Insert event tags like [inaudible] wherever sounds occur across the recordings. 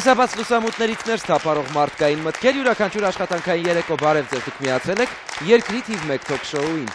Կիսաբաց լուսամութներից ներս թապարող մարդկային մտքեր յուրականչուր աշխատանքային երեկո բարև ձեզ դուք միացել եք երկրի թիվ մեկ թոք շոուին։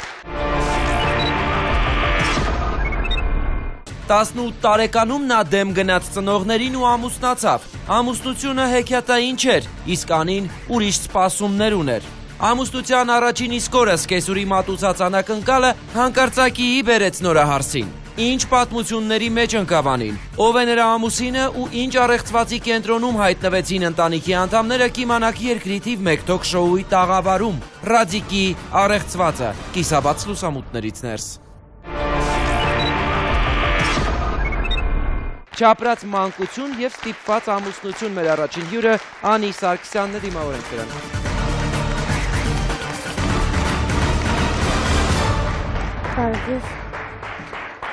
18 տարեկանում նա դեմ գնաց ծնողներին ու ամուսնացավ։ Ամուսնությունը հեքիաթային չէր, իսկ անին ուրիշ սպասումներ ուներ։ Ամուսնության առաջին իսկ օրը սկեսուրի մատուցած անակնկալը հանկարծակիի բերեց նորահարսին ինչ պատմությունների մեջ ընկավ անին, ով է նրա ամուսինը ու ինչ առեղծվածի կենտրոնում հայտնվեցին ընտանիքի անդամները կիմանաք երկրի թիվ 1 թոք շոուի տաղավարում, ռադիկի առեղծվածը, կիսաբաց լուսամուտներից ներս։ Չապրած մանկություն և ստիպված ամուսնություն մեր առաջին հյուրը անի Սարկսյանն է դիմավոր ենք դրան։ Կարդիս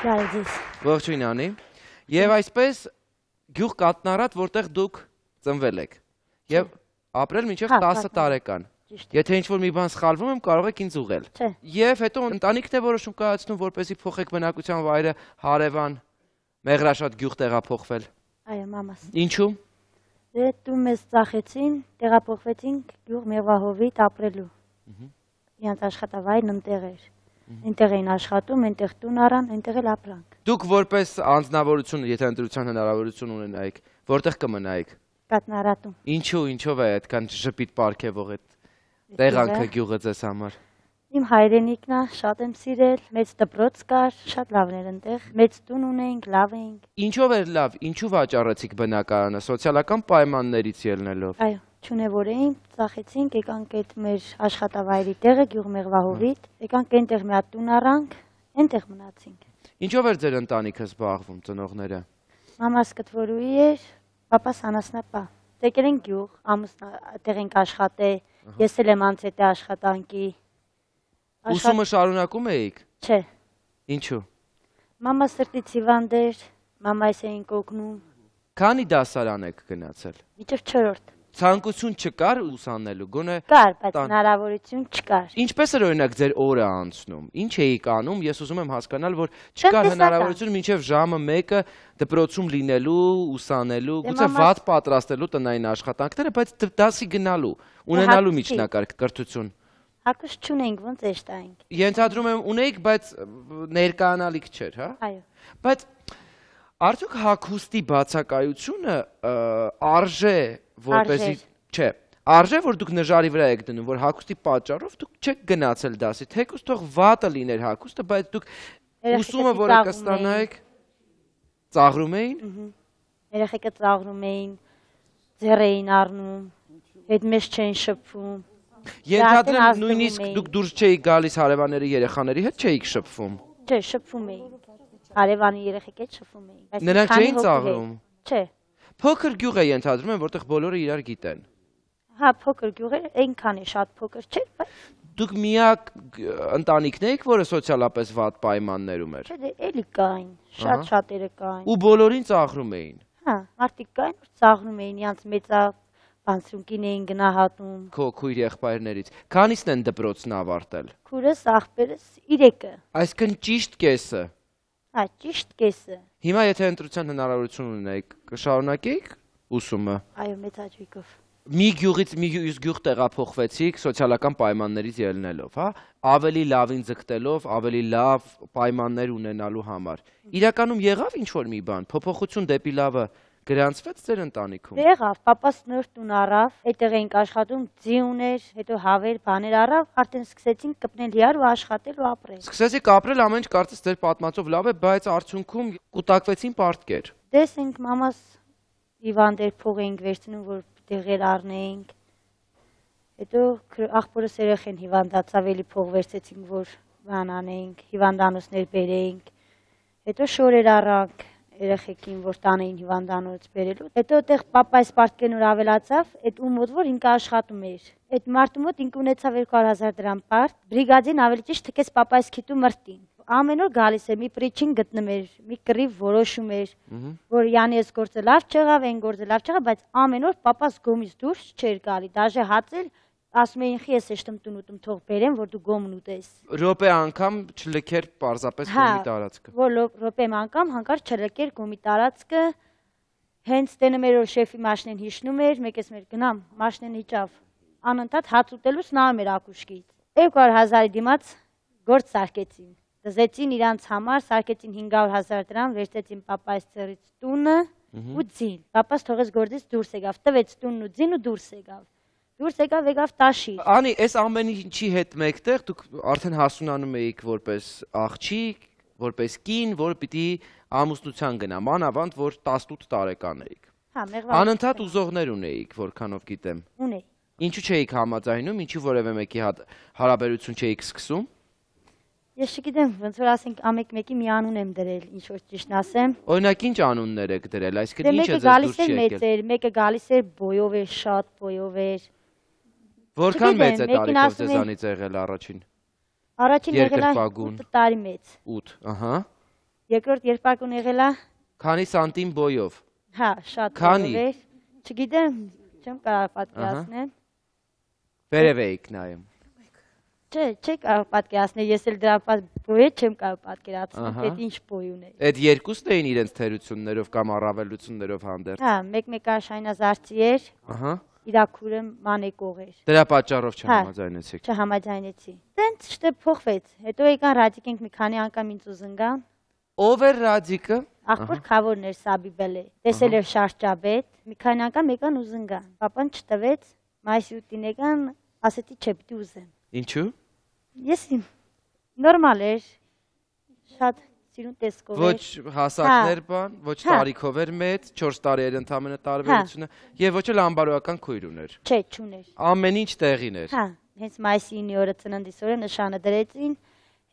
Բարև ձեզ։ Ողջույն Անի։ Եվ այսպես գյուղ կատնարատ, որտեղ դուք ծնվել եք։ Եվ ապրել մինչև 10 հա, տարեկան։ Եթե ինչ որ մի բան սխալվում եմ, կարող եք ինձ ուղել։ Չէ։ Եվ հետո ընտանիքն է որոշում կայացնում, որպեսի փոխեք բնակության վայրը հարևան Մեղրաշատ գյուղ տեղափոխվել։ Այո, մամաս։ Ինչու՞։ Դե դու մեզ ծախեցին, տեղափոխվեցինք գյուղ Մեղվահովիտ ապրելու։ Իհարկե աշխատավայրն ընտեղ էր։ Այնտեղ էին աշխատում, այնտեղ տուն առան, այնտեղ էլ ապրանք։ Դուք որպես անձնավորություն, եթե ընտրության հնարավորություն ունենայիք, որտեղ կմնայիք։ Կատնարատում։ Ինչու, ինչով է այդքան ժպիտ պարգևող այդ տեղանքը գյուղը ձեզ համար։ Իմ հայրենիքն է, շատ եմ սիրել, մեծ դպրոց կար, շատ լավն էր ընտեղ, մեծ տուն ունեինք, լավ էինք։ Ինչով էր լավ, ինչու վաճառեցիք բնակարանը, սոցիալական պայմաններից ելնելով։ Այո չունևորեինք, ծախեցինք, եկանք այդ մեր աշխատավայրի տեղը Գյուղմեղվահովիտ, եկանք այնտեղ մի հատ տուն առանք, այնտեղ մնացինք։ Ինչով էր ձեր ընտանիքը զբաղվում ծնողները։ Մամաս կտվորուի էր, papas անասնապա։ Եկել են գյուղ, ամուսնա տեղ ենք աշխատել, ես էլ եմ անց հետե աշխատանքի։ Ուսումը շարունակում էիք։ Չէ։ Ինչու։ Մամա սրտից հիվանդ էր, մամայս էինք օգնում։ Քանի դասարան եք գնացել։ Մինչև 4-րդ ցանկություն չկար ուսանելու, գոնե կար, բայց հնարավորություն չկար։ Ինչպես էր օրինակ ձեր օրը անցնում։ Ինչ էիք անում։ Ես ուզում եմ հասկանալ, որ չկար հնարավորություն մինչև ժամը 1-ը դպրոցում լինելու, ուսանելու, դե գուցե վատ պատրաստելու տնային աշխատանքները, բայց դասի գնալու, ունենալու միջնակարգ կրթություն։ Հակուս չունենք, ոնց էշտ այնք։ Ենթադրում եմ ունեիք, բայց ներկանալիք չէր, հա։ Այո։ Բայց արդյոք հակուստի բացակայությունը արժե որպեսի, չէ, արժե որ դուք նժարի վրա եք դնում, որ հագուստի պատճառով դուք չեք գնացել դասի, թեկուս թող վատը լիներ հագուստը, բայց դուք ուսումը որը կստանայեք ծաղրում էին։ Երեխեքը ծաղրում էին, ձեռ էին առնում, հետ մեզ չեն շփվում։ Ենթադրեմ նույնիսկ դուք դուրս չէիք գալիս հարևանների երեխաների հետ չէիք շփվում։ Չէ, շփվում էինք։ Հարևանի երեխեքից շփվում էինք։ Նրանք չէին ծաղրում։ Չէ։ Փոքր գյուղ է ենթադրում են, որտեղ բոլորը իրար գիտեն։ Հա, փոքր գյուղ է, այնքան է շատ փոքր, չէ՞, բայց դուք միակ ընտանիքն եք, որը սոցիալապես վատ պայմաններում էր։ Չէ, դե էլի կային, շատ շատերը կային։ Ու բոլորին ծաղրում էին։ Հա, մարդիկ կային, որ ծաղրում էին, իրանց մեծա բանսրունքին էին գնահատում։ Քո քույր եղբայրներից քանիսն են դպրոցն ավարտել։ Քուրս, աղբերս 3-ը։ Այսինքն ճիշտ կեսը։ Հա, ճիշտ կեսը։ Հիմա եթե ընտրության հնարավորություն ունենայիք, կշարունակեիք ուսումը։ Այո, մեծաճույքով։ Մի գյուղից մի յուս գյուղ տեղափոխվեցիք սոցիալական պայմաններից ելնելով, հա, ավելի լավին ձգտելով, ավելի լավ պայմաններ ունենալու համար։ Իրականում եղավ ինչ որ մի բան, փոփոխություն դեպի լավը գրանցվեց ձեր ընտանիքում։ Եղավ, papas նոր տուն առավ, այդտեղ էինք աշխատում, ձի ուներ, հետո հավեր, բաներ առավ, արդեն սկսեցինք կպնել իար ու աշխատել ու ապրել։ Սկսեցիք ապրել ամեն ինչ կարծես ձեր պատմածով լավ է, բայց արդյունքում կուտակվեցին պարտքեր։ Տեսինք մամաս Իվան դեր փող էինք վերցնում, որ դեղեր առնեինք։ Հետո աղբորս երեխեն հիվանդացավ, էլի փող վերցեցինք, որ բան անեինք, հիվանդանոցներ բերեինք։ Հետո շորեր առանք, երեխեքին, որ տանեին հիվանդանոց բերելու։ Հետո այդտեղ papas պարտքեն ուր ավելացավ, այդ ու մոտ որ ինքը աշխատում էր։ Այդ մարդու մոտ ինքը ունեցավ 200000 դրամ պարտ, բրիգադին ավելի ճիշտ թքեց papas քիտու մրտին ամեն օր գալիս է մի պրիչին գտնում էր, մի կռիվ որոշում էր, որ յանի ես գործը լավ չեղավ, այն գործը լավ չեղավ, բայց ամեն օր papas գումից դուրս չէր գալի, դաժե հացել ասում էին խի ես եշտում տուն ուտում թող բերեմ, որ դու գոմն ուտես։ Հոպե անգամ չլքեր պարզապես հա, գոմի տարածքը։ Հա, որ հոպեմ անգամ հանկար չլքեր գոմի տարածքը, հենց տենը մեր որ շեֆի մաշնեն հիշնում էր, մեկ ես մեր գնամ, մաշնեն հիճավ, անընդհատ հաց ուտելուց նայում էր ակուշկից։ 200 հազարի դիմաց գործ սարկեցին, դզեցին իրանց համար, սարկեցին 500 հազար դրամ, վերցեցին պապայս ծերից տունը ու ձին։ Պապաս թողեց գործից դուրս եկավ, տվեց տունն ու ձին ու դուրս եկավ դուրս եկավ եկավ տաշի։ Անի, այս ամեն ինչի հետ մեկտեղ դուք արդեն հասունանում էիք որպես աղջիկ, որպես կին, որ պիտի ամուսնության գնամ, անավանդ որ 18 տարեկան էիք։ Հա, մեղվա։ Անընդհատ ուզողներ ունեիք, որքանով գիտեմ։ Ունեի։ Ինչու չէիք համաձայնում, ինչու որևէ մեկի հատ հարաբերություն չէիք սկսում։ Ես չգիտեմ, ոնց որ ասենք ամեկ մեկի մի անուն եմ դրել, ինչ որ ճիշտ ասեմ։ Օրինակ ինչ անուններ եք դրել, այսինքն դե ինչ է ձեր դուրս եկել։ Մեկը գալիս էր մեծեր, մեկը գալիս էր բոյով էր, շատ բոյով էր։ Որքան մեծ է տարիքով ձեզանից եղել առաջին։ Առաջին եղել է 8 տարի մեծ։ 8, ահա։ Երկրորդ երկպագուն եղել է Քանի սանտիմ բոյով։ Հա, շատ Քանի։ Չգիտեմ, չեմ կարող պատկերացնել։ Վերև էիք նայում։ Չէ, չէ կարող պատկերացնել, ես էլ դրա բոյը չեմ կարող պատկերացնել, այդ ինչ բոյ ունեի։ Այդ երկուսն էին իրենց թերություններով կամ առավելություններով հանդերձ։ Հա, մեկ-մեկ աշայնազարցի էր։ Ահա իրաքուրը մանեկող էր։ Դրա պատճառով հա, չհամաձայնեցիք։ Չհամաձայնեցի։ Դենց շտե փոխվեց։ Հետո եկան Ռադիկենք մի քանի անգամ ինձ ուզնգան։ Ով էր Ռադիկը։ Ախպոր Խավորն էր Սաբիբելը։ Տեսել էր շարժաբեդ, մի քանի անգամ եկան ուզնգան։ Պապան չտվեց, մայիսի 8-ին եկան, ասեցի չէ, պիտի ուզեմ։ Ինչու։ Ես իմ նորմալ էր։ Շատ սիրուն տեսքով էր։ Ոչ հասակներ հա, բան, ոչ հա։ տարիքով էր մեծ, 4 տարի էր ընդամենը տարբերությունը հա։ եւ ոչ էլ ամբարոյական քույր ուներ։ Չէ, չուներ։ Ամեն ինչ տեղին էր։ Հա, հենց մայիսի 9-ի օրը ծննդիս օրը նշանը դրեցին։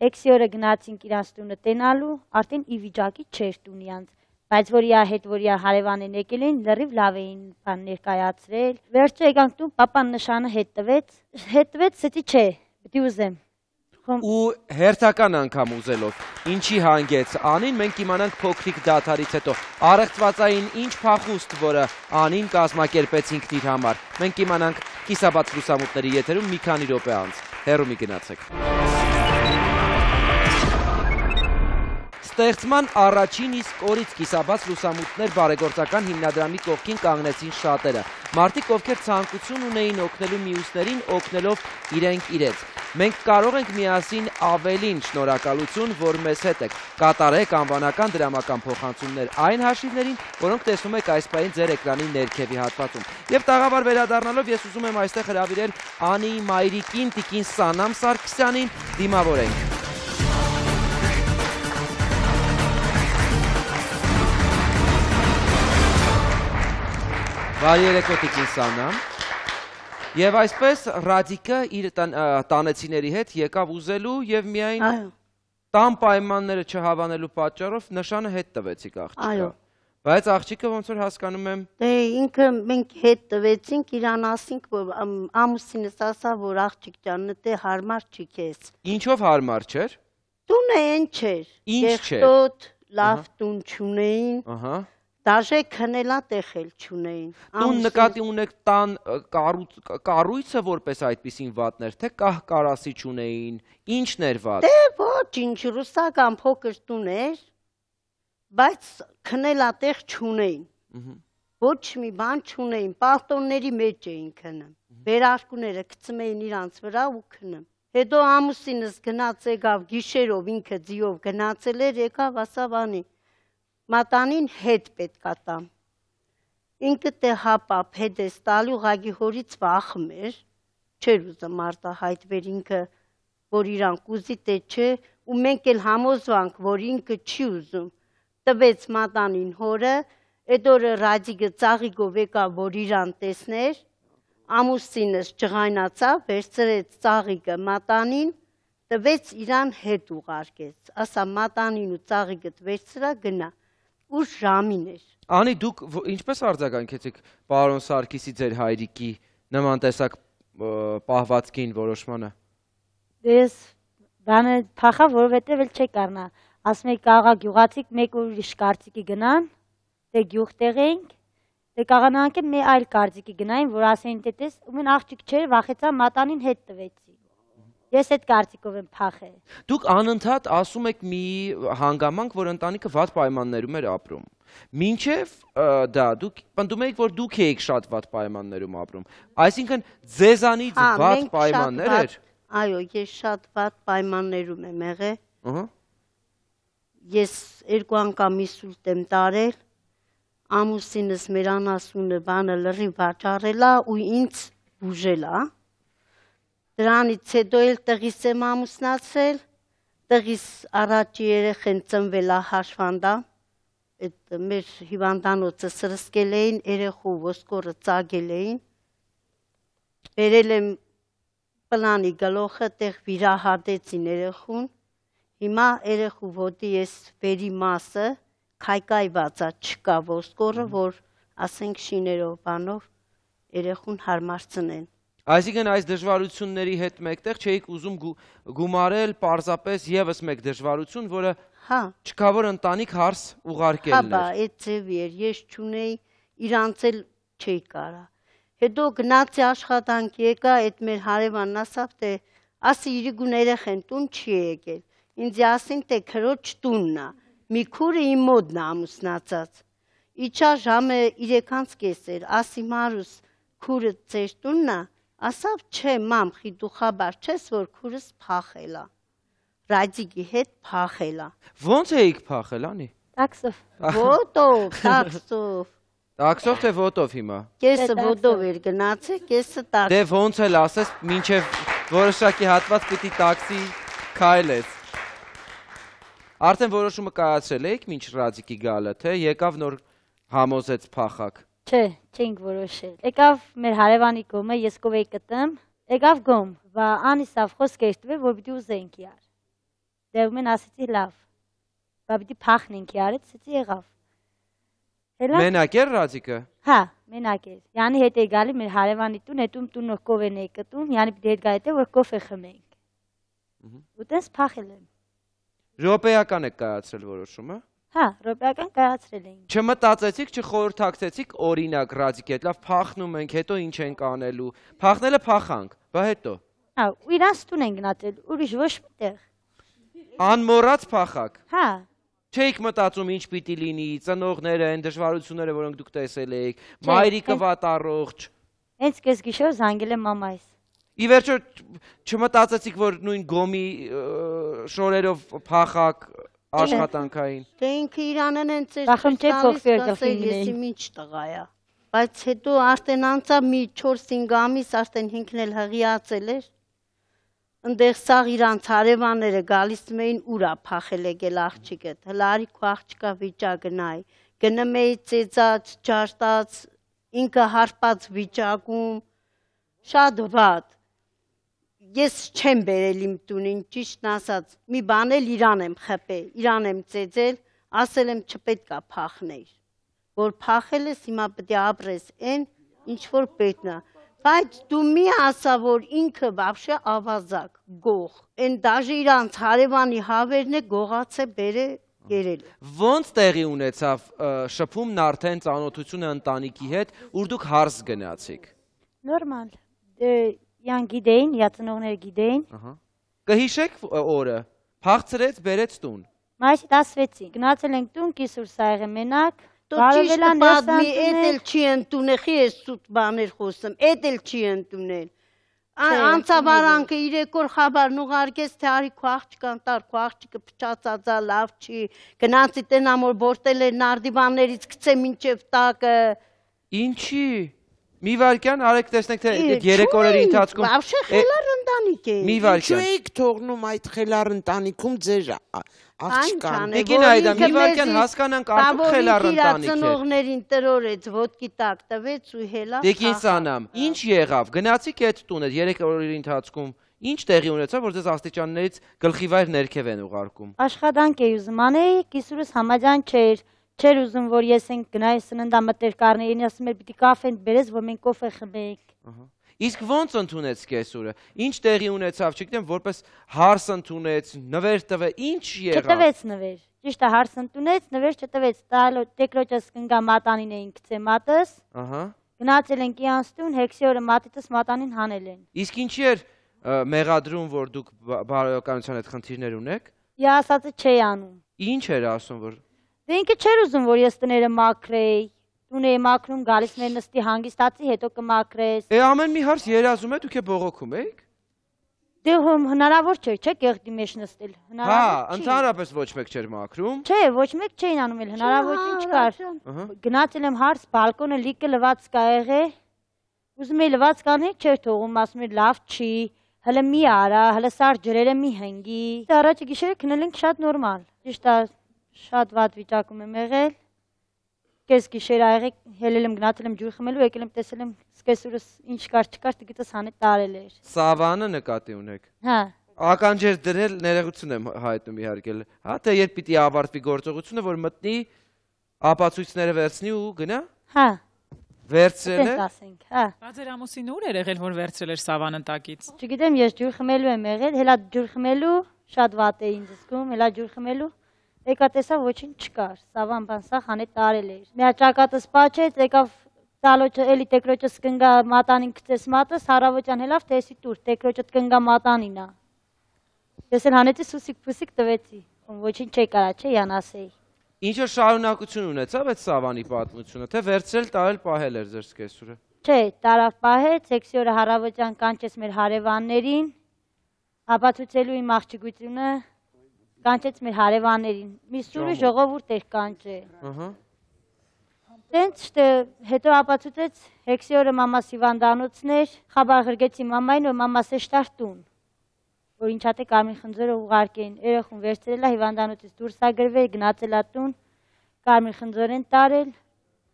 6-ի օրը գնացինք իրանց տունը տենալու, արդեն ի վիճակի չէր տունյանց բայց որ իա հետ որ իա հարևանին եկել էին լրիվ լավ էին բան ներկայացրել վերջը եկանք տուն պապան նշանը հետ տվեց հետ տվեց սա չէ պիտի ուզեմ Հաղթում։ ու հերթական անգամ ուզելով։ Ինչի հանգեց Անին, մենք իմանանք փոքրիկ դաթարից հետո։ Առեղծվածային ինչ փախուստ, որը Անին կազմակերպեցինք իր համար։ Մենք իմանանք կիսաբաց լուսամուտների եթերում մի քանի րոպե անց։ Հեռու մի գնացեք։ Ստեղծման առաջին իսկ օրից կիսաբաց լուսամուտներ բարեգործական հիմնադրամի կողքին կանգնեցին շատերը։ Մարդիկ, ովքեր ցանկություն ունեին օգնելու մյուսներին, օգնելով իրենք իրենց։ Մենք կարող ենք միասին ավելին շնորհակալություն, որ մեզ հետ եք։ Կատարեք անվանական դրամական փոխանցումներ այն հաշիվներին, որոնք տեսնում եք այս պահին ձեր էկրանի ներքևի հատվածում։ Եվ տաղավար վերադառնալով ես ուզում եմ այստեղ հրավիրել Անի Մայրիկին, Տիկին Սանամ Սարգսյանին դիմավորենք։ Բարի երեկո Տիկին Սանամ։ Եվ այսպես Ռադիկը իր տան, տանեցիների հետ եկավ ուզելու եւ միայն տան պայմանները չհավանելու պատճառով նշանը հետ տվեցիք աղջիկը։ Բայց աղջիկը ոնց որ հասկանում եմ։ Դե ինքը մենք հետ տվեցինք, իրան ասինք, ամուսինս ասա, որ աղջիկ ջան, դե հարմար չի քեզ։ Ինչով հարմար չէր։ Տունը այն չէր։ Ինչ չէր։ Լավ տուն չունեին։ Ահա դաժե քնելա տեղել չունեին։ Դուն նկատի ունեք տան կառույցը որպես այդպեսին վատներ, թե կահ կարասի չունեին, ի՞նչն էր վատ։ Դե ոչ, ինչ ռուսական փոքր տուն էր, բայց քնելա տեղ չունեին։ Ոչ մի բան չունեին, պալտոնների մեջ էին քնում։ Վերարկուները գցմեին իրանց վրա ու քնում։ Հետո ամուսինս գնաց եկավ գիշերով ինքը ձիով գնացել էր, եկավ ասավ անի մատանին հետ պետք ատամ։ Ինքը տե հապապ հետ է ստալի ուղագի հորից վախում էր, չեր ուզում արտահայտվեր ինքը, որ իրան կուզի տե չէ, ու մենք էլ համոզվանք, որ ինքը չի ուզում։ Տվեց մատանին հորը, այդ օրը ռադիգը ծաղիկով եկա, որ իրան տեսներ, ամուսինս ճղայնացավ, վերցրեց ծաղիկը մատանին, տվեց իրան հետ ուղարկեց, ասա մատանին ու ծաղիկը վերցրա գնա ուշ ժամին էր։ Անի դուք ինչպես արձագանքեցիք պարոն Սարգսի ձեր հայրիկի նման տեսակ պահվածքին որոշմանը։ Դես բանը փախա, որովհետև էլ չի կարնա։ Ասում եք աղա գյուղացիկ մեկ ուրիշ կարծիքի գնան, դե գյուղ տեղ էինք, դե կաղանանք է մի այլ կարծիքի գնային, որ ասեին թե «Դե տես, ու մեն աղջիկ չէր, վախեցա մատանին հետ տվեցի։ Ես այդ կարծիքով եմ փախել։ Դուք անընդհատ ասում եք մի հանգամանք, որ ընտանիքը վատ պայմաններում էր ապրում։ Մինչև դա դուք պնդում եք, որ դուք եք շատ վատ պայմաններում ապրում։ Այսինքն ձեզանից հա, վատ պայմաններ էր։ Այո, ես շատ վատ պայմաններում եմ եղել։ Ահա ես երկու անգամ իսուլտ եմ տարել, ամուսինս մեր անասունը բանը լրի վաճարելա ու ինձ բուժելա։ Դրանից հետո էլ տղիս եմ ամուսնացել, տղիս առաջի երեխեն ծնվել հաշվանդա, այդ մեր հիվանդանոցը սրսկել էին, երեխու ոսկորը ծագել էին, բերել եմ պլանի գլոխը, տեղ վիրահարդեցին երեխուն, հիմա երեխու ոտի ես վերի մասը, կայկայվածա չկա ոսկորը, որ ասենք շիներով բանով երեխուն հարմարցնեն։ Այսինքն այս դժվարությունների հետ մեկտեղ չէիք ուզում գու, գումարել պարզապես եւս մեկ դժվարություն, որը հա չկավոր ընտանիք հարս ուղարկելն էր։ Հա, այդ ձևի էր, ես ճունեի իրանց էլ չէի կարա։ Հետո գնացի աշխատանք եկա, այդ մեր հարևանն ասավ, թե ասի իրիկուն երեխեն տուն չի եկել։ Ինձ ասին, թե քրոջ տունն է։ Մի քուրը իմ մոտնն է ամուսնացած։ Իջա ժամը 3-ից կես էր, ասի Մարուս, քուրը ծեր տունն է ասավ, չէ, մամ, խի դու խաբար չես, որ քուրս փախելա։ Ռադիկի հետ փախելա։ Ոնց էիք փախել, անի։ Տաքսով։ Ոտով, [laughs] տաքսով։ Տաքսով թե ոտով հիմա։ Կեսը ոտով էր գնացել, կեսը տաքս։ Դե ոնց էլ ասես, մինչև որոշակի հատված պիտի տաքսի քայլես։ Արդեն որոշումը կայացրել էիք, ինչ Ռադիկի գալը, թե եկավ նոր համոզեց փախակ։ Չէ, չենք որոշել։ Եկավ մեր հարևանի գոմը, ես գով էի կտեմ, եկավ գոմ, վա անիսավ խոսք էր տվել, որ պիտի ուզենք իար։ Դե ու մեն ասեցի լավ։ Բա պիտի փախնենք իար, ասեցի եղավ։ Հելա։ Մենակ էր Ռազիկը։ Հա, մենակ էր։ Յանի հետ է գալի մեր հարևանի տուն, հետում տունը գով են էի կտում, յանի պիտի հետ գալի դե որ կոֆե խմենք։ Ու տես փախել եմ։ Ռոպեական է կայացրել որոշումը։ Հա, ռոպեական կայացրել էինք։ Չմտածեցիք, չխորհրդակցեցիք, օրինակ ռադիկ հետ, լավ փախնում ենք, հետո ինչ ենք անելու։ Փախնելը փախանք, բա հետո։ Հա, ու իրանց տուն են գնացել, ուրիշ ոչ մտեղ։ Անմոռաց փախակ։ Հա։ Չեք մտածում ինչ պիտի լինի, ծնողները, այն դժվարությունները, որոնք դուք տեսել եք, մայրիկը վատ առողջ։ Հենց կես գիշեր զանգել է մամայիս։ Ի վերջո չմտածեցիք, որ նույն գոմի շորերով փախակ աշխատանքային։ Դե ինքը իրանեն հենց էս Բախմջե ծոքսեր գլխին էի։ Ես ինչ տղայա։ Բայց հետո արդեն անցա մի 4-5 ամիս, արդեն հինքն էլ հղիացել էր։ Ընդեղ սաղ իրանց հարևանները գալիս էին ուրա փախել եկել աղջիկը։ Հլարի քո աղջիկա վիճակն այ։ Գնում էի ծեծած, ճարտած, ինքը հարպած վիճակում շատ վատ ես չեմ բերել իմ տունին, ճիշտն ասած, մի բան էլ իրան եմ խփել, իրան եմ ծեծել, ասել եմ չպետք է փախնեիր, որ փախել ես հիմա պետք է ապրես այն, ինչ որ պետքն է։ Բայց դու մի ասա, որ ինքը բավշե ավազակ, գող, այն դաժե իրանց հարևանի հավերն է գողացե բերե երել։ Ոնց տեղի ունեցավ շփումն արդեն ծանոթությունը ընտանիքի հետ, ուր դուք հարս գնացիք։ Նորմալ։ դե Իան գիտեին, յացնողներ գիտեին։ Ահա։ Կհիշեք օրը։ Փախցրեց, բերեց տուն։ Մայիսի 16-ին գնացել ենք տուն Կիսուր Սայղի մենակ։ Դու ճիշտ պատմի, էդ էլ չի ընդունեխի ես սուտ բաներ խոսում, էդ էլ չի ընդունել։ Անցավարանքը իրեք օր խաբարն ուղարկես, թե արի քո աղջկան տար, քո աղջիկը փչացածա լավ չի, գնացի տենամ որ որտել է նարդիվաններից գցե մինչև տակը։ Ինչի՞։ Մի վարքյան արեք տեսնենք թե այդ երեք օրերի ընթացքում Բավշե խելար ընտանիք է։ Մի վարքյան։ Ինչու եք թողնում այդ խելար ընտանիքում ձեր աղջկան։ Եկին այդ մի վարքյան հասկանանք արդյոք խելար ընտանիք է։ Ծնողներին տրորեց, ոդկի տակ տվեց ու հելա։ Դեկին սանամ։ Ինչ եղավ։ Գնացիք այդ տունը երեք օրերի ընթացքում։ Ինչ տեղի ունեցավ, որ ձեզ աստիճաններից գլխի վայր ներքև են ուղարկում։ Աշխատանք էի ուզմանեի, կիսուրս համաձայն չէր։ Չեր ուզում, որ ես ենք գնայի սննդամտեր կարներին, ասում էր պիտի կաֆեն բերես, որ մենք կոֆե խմենք։ Իսկ ոնց ընդունեց կեսուրը։ Ինչ տեղի ունեցավ, չգիտեմ, որպես հարս ընդունեց, նվեր տվե, ինչ եղավ։ Չտվեց նվեր։ Ճիշտ է, հարս ընդունեց, նվեր չտվեց։ Տալո տեկրոջս կնգա մատանին էին գցե մատս։ Ահա։ Գնացել են կյանստուն, հեքսի օրը մատիտս մատանին հանել են։ Իսկ ինչի էր մեղադրում, որ դուք բարոյականության այդ խնդիրներ ունեք։ Ես ասացի չի անում։ Ինչ էր ասում, որ Դե ինքը չէր ուզում, որ ես տները մաքրեի։ Դուն էի մաքրում, գալիս մեր նստի հանգստացի, հետո կմաքրես։ Է ամեն մի հարց երազում է, դուք է բողոքում էիք։ Դե հոմ հնարավոր չէ, չէ՞ գեղտի մեջ նստել։ Հնարավոր չէ։ Հա, ընդհանրապես ոչ մեկ չէր մաքրում։ Չէ, ոչ մեկ չէին անում էլ, հնարավոր ինչ հա, կար։ Գնացել եմ հարս բալկոնը լիքը լված կա եղե։ Ուզում էի լված կանել, չէր թողում, ասում էր լավ չի, հələ մի արա, հələ սար ջրերը մի հնգի։ Դա առաջի գիշերը քնել ենք շատ նորմալ։ Ճիշտ է շատ վատ վիճակում եմ եղել։ Կես գիշեր ա եղել, հելել եմ գնացել եմ ջուր խմելու, եկել եմ տեսել եմ սկեսուրս ինչ կար չկար, դգիտս հանել տարել էր։ Սավանը նկատի ունեք։ Հա։ Ականջեր դրել ներողություն եմ հայտնում իհարկե։ Հա թե երբ պիտի ավարտվի գործողությունը, որ մտնի ապացույցները վերցնի ու գնա։ Հա։ Վերցրել դե է։ Ասենք, հա։ Բայց իր ամուսինը ուր էր եղել, որ վերցրել էր Սավան ընտակից։ Չգիտեմ, ես ջուր խմելու եմ եղել, հելա ջուր խմելու շատ վատ է ինձ զգում, հելա ջուր խմելու եկա տեսա ոչինչ չկար, սավան բան սա խանի տարել էր։ Միաճակատս պաչեց, եկավ տալոջը էլի տեկրոջս կնգա մատանին գծես մատս, հարավոճան հելավ տեսի տուր, տեկրոջդ կնգա մատանին ա։ Ես էլ հանեցի սուսիկ պուսիկ տվեցի, ոչինչ չէ կարա, չէ յանասեի։ Ինչը շարունակություն ունեցավ այդ սավանի պատմությունը, թե վերցրել տարել պահել էր ձեր սկեսուրը։ Չէ, տարավ պահեց, էքսի օրը հարավոճան կանչես մեր հարևաններին, ապացուցելու իմ աղջիկությունը, կանչեց մեր հարևաններին։ Մի սուրը ժողովուրդ էր կանչել։ Ահա։ Տենց հետո ապացուցեց հեքսի օրը մամաս հիվանդանոցներ, խաբար ղրգեցի մամային, որ մամաս է շտարտուն, որ ինչա թե կարմին խնձորը ուղարկեին, երեխուն վերցրել է հիվանդանոցից դուրս ագրվել, գնացել է տուն, կարմին խնձորեն տարել,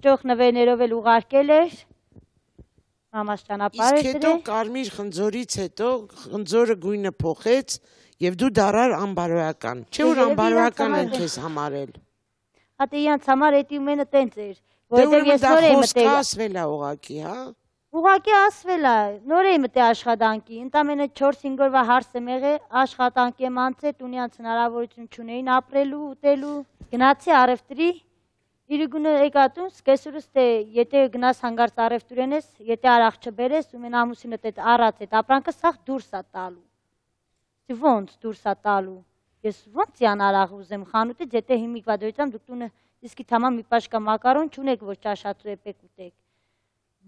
ճոխ նվերներով էլ ուղարկել էր, մամաս ճանապարհ էր դրել։ Իսկ հետո կարմիր խնձորից հետո խնձորը գույնը փոխեց, եւ դու դարար անբարոյական։ Չէ որ անբարոյական են քեզ համարել։ Հա դե իրանց համար էդի մենը տենց էր, դե որովհետեւ ես նոր եմ մտել։ Դա ասվել է ուղակի, հա։ Ուղակի ասվել է, նոր եմ մտել աշխատանքի, ընդամենը 4-5 օրվա հարսը մեղե, աշխատանքի եմ անցել, ունիանց հնարավորություն չունեին ապրելու, ուտելու։ Գնացի արևտրի, Իրուգունը եկատուն սկեսուրս թե եթե գնաս հանգարց արևտուրենես, եթե արախ չբերես ու մեն ամուսինը թե առած այդ ապրանքը սաղ դուրս է տալու։ Իսկ ո՞նց դուրս է տալու։ Ես ո՞նց յանարաղ ուզեմ խանութից, եթե հիմիկվա դրությամբ դուք տունը իսկի թամա մի պաշկա մակարոն չունեք, որ ճաշացու եպեք ուտեք։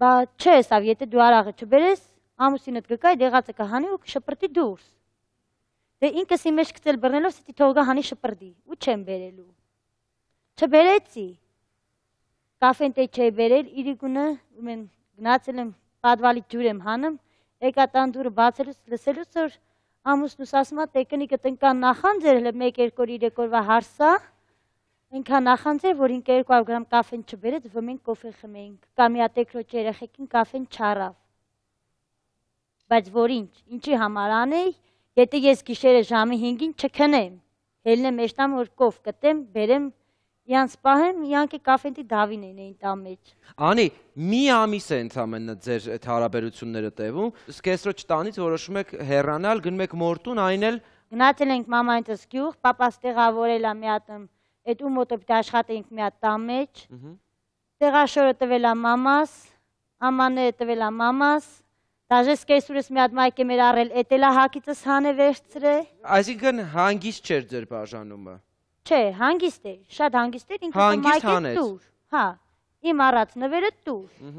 Բա չէ սավ, եթե դու արաղը չբերես, ամուսինդ գկայ դեղացը կհանի ու կշպրտի դուրս։ Դե ինքս իմ մեջ գցել բռնելով սիտի թողա հանի շպրդի ու չեմ բերելու։ Չբերեցի։ Կաֆեն տե չէ բերել, իրիկունը ու մեն գնացել եմ, պատվալի ջուր եմ հանում, եկա տան դուրը բացելուց լսելուց որ ամուսնուս ասում է տեկնիկը տնկան նախանձ էր հլը 1-2 օր 3 օրվա հարսա ինքան նախանձ էր որ 500 գրամ կաֆեն չբերեց որ մենք կոֆե խմեինք կամ իա տեկրոջ երեխեքին կաֆեն չառավ բայց որ ինչ ինչի համար անեի եթե ես գիշերը ժամը 5-ին չքնեմ հելնեմ եշտամ որ կով կտեմ բերեմ Յանց պահեն, յանքի կաֆենտի դավին են էին տա մեջ։ Անի, մի ամիս է ընդամենը ձեր այդ հարաբերությունները տևում, սկեսրո չտանից որոշում եք հեռանալ, գնում եք մորտուն, այն էլ Գնացել ենք մամային տսկյուղ, papas տեղավորել է մի հատ այդ ու մոտը պիտի աշխատեինք մի հատ տա մեջ։ Տեղաշորը տվել է մամաս, ամանը տվել է մամաս, Դաժե սկեսուրս մի հատ մայք եմ էր առել, էտելա հակիցս հանե վերցրե։ Այսինքն հանգիս չէր ձեր բաժանումը։ Չէ, հանգիստ էր, շատ հանգիստ էր, ինքը մայքից դուր։ Հա։ Իմ առած նվերը դուր։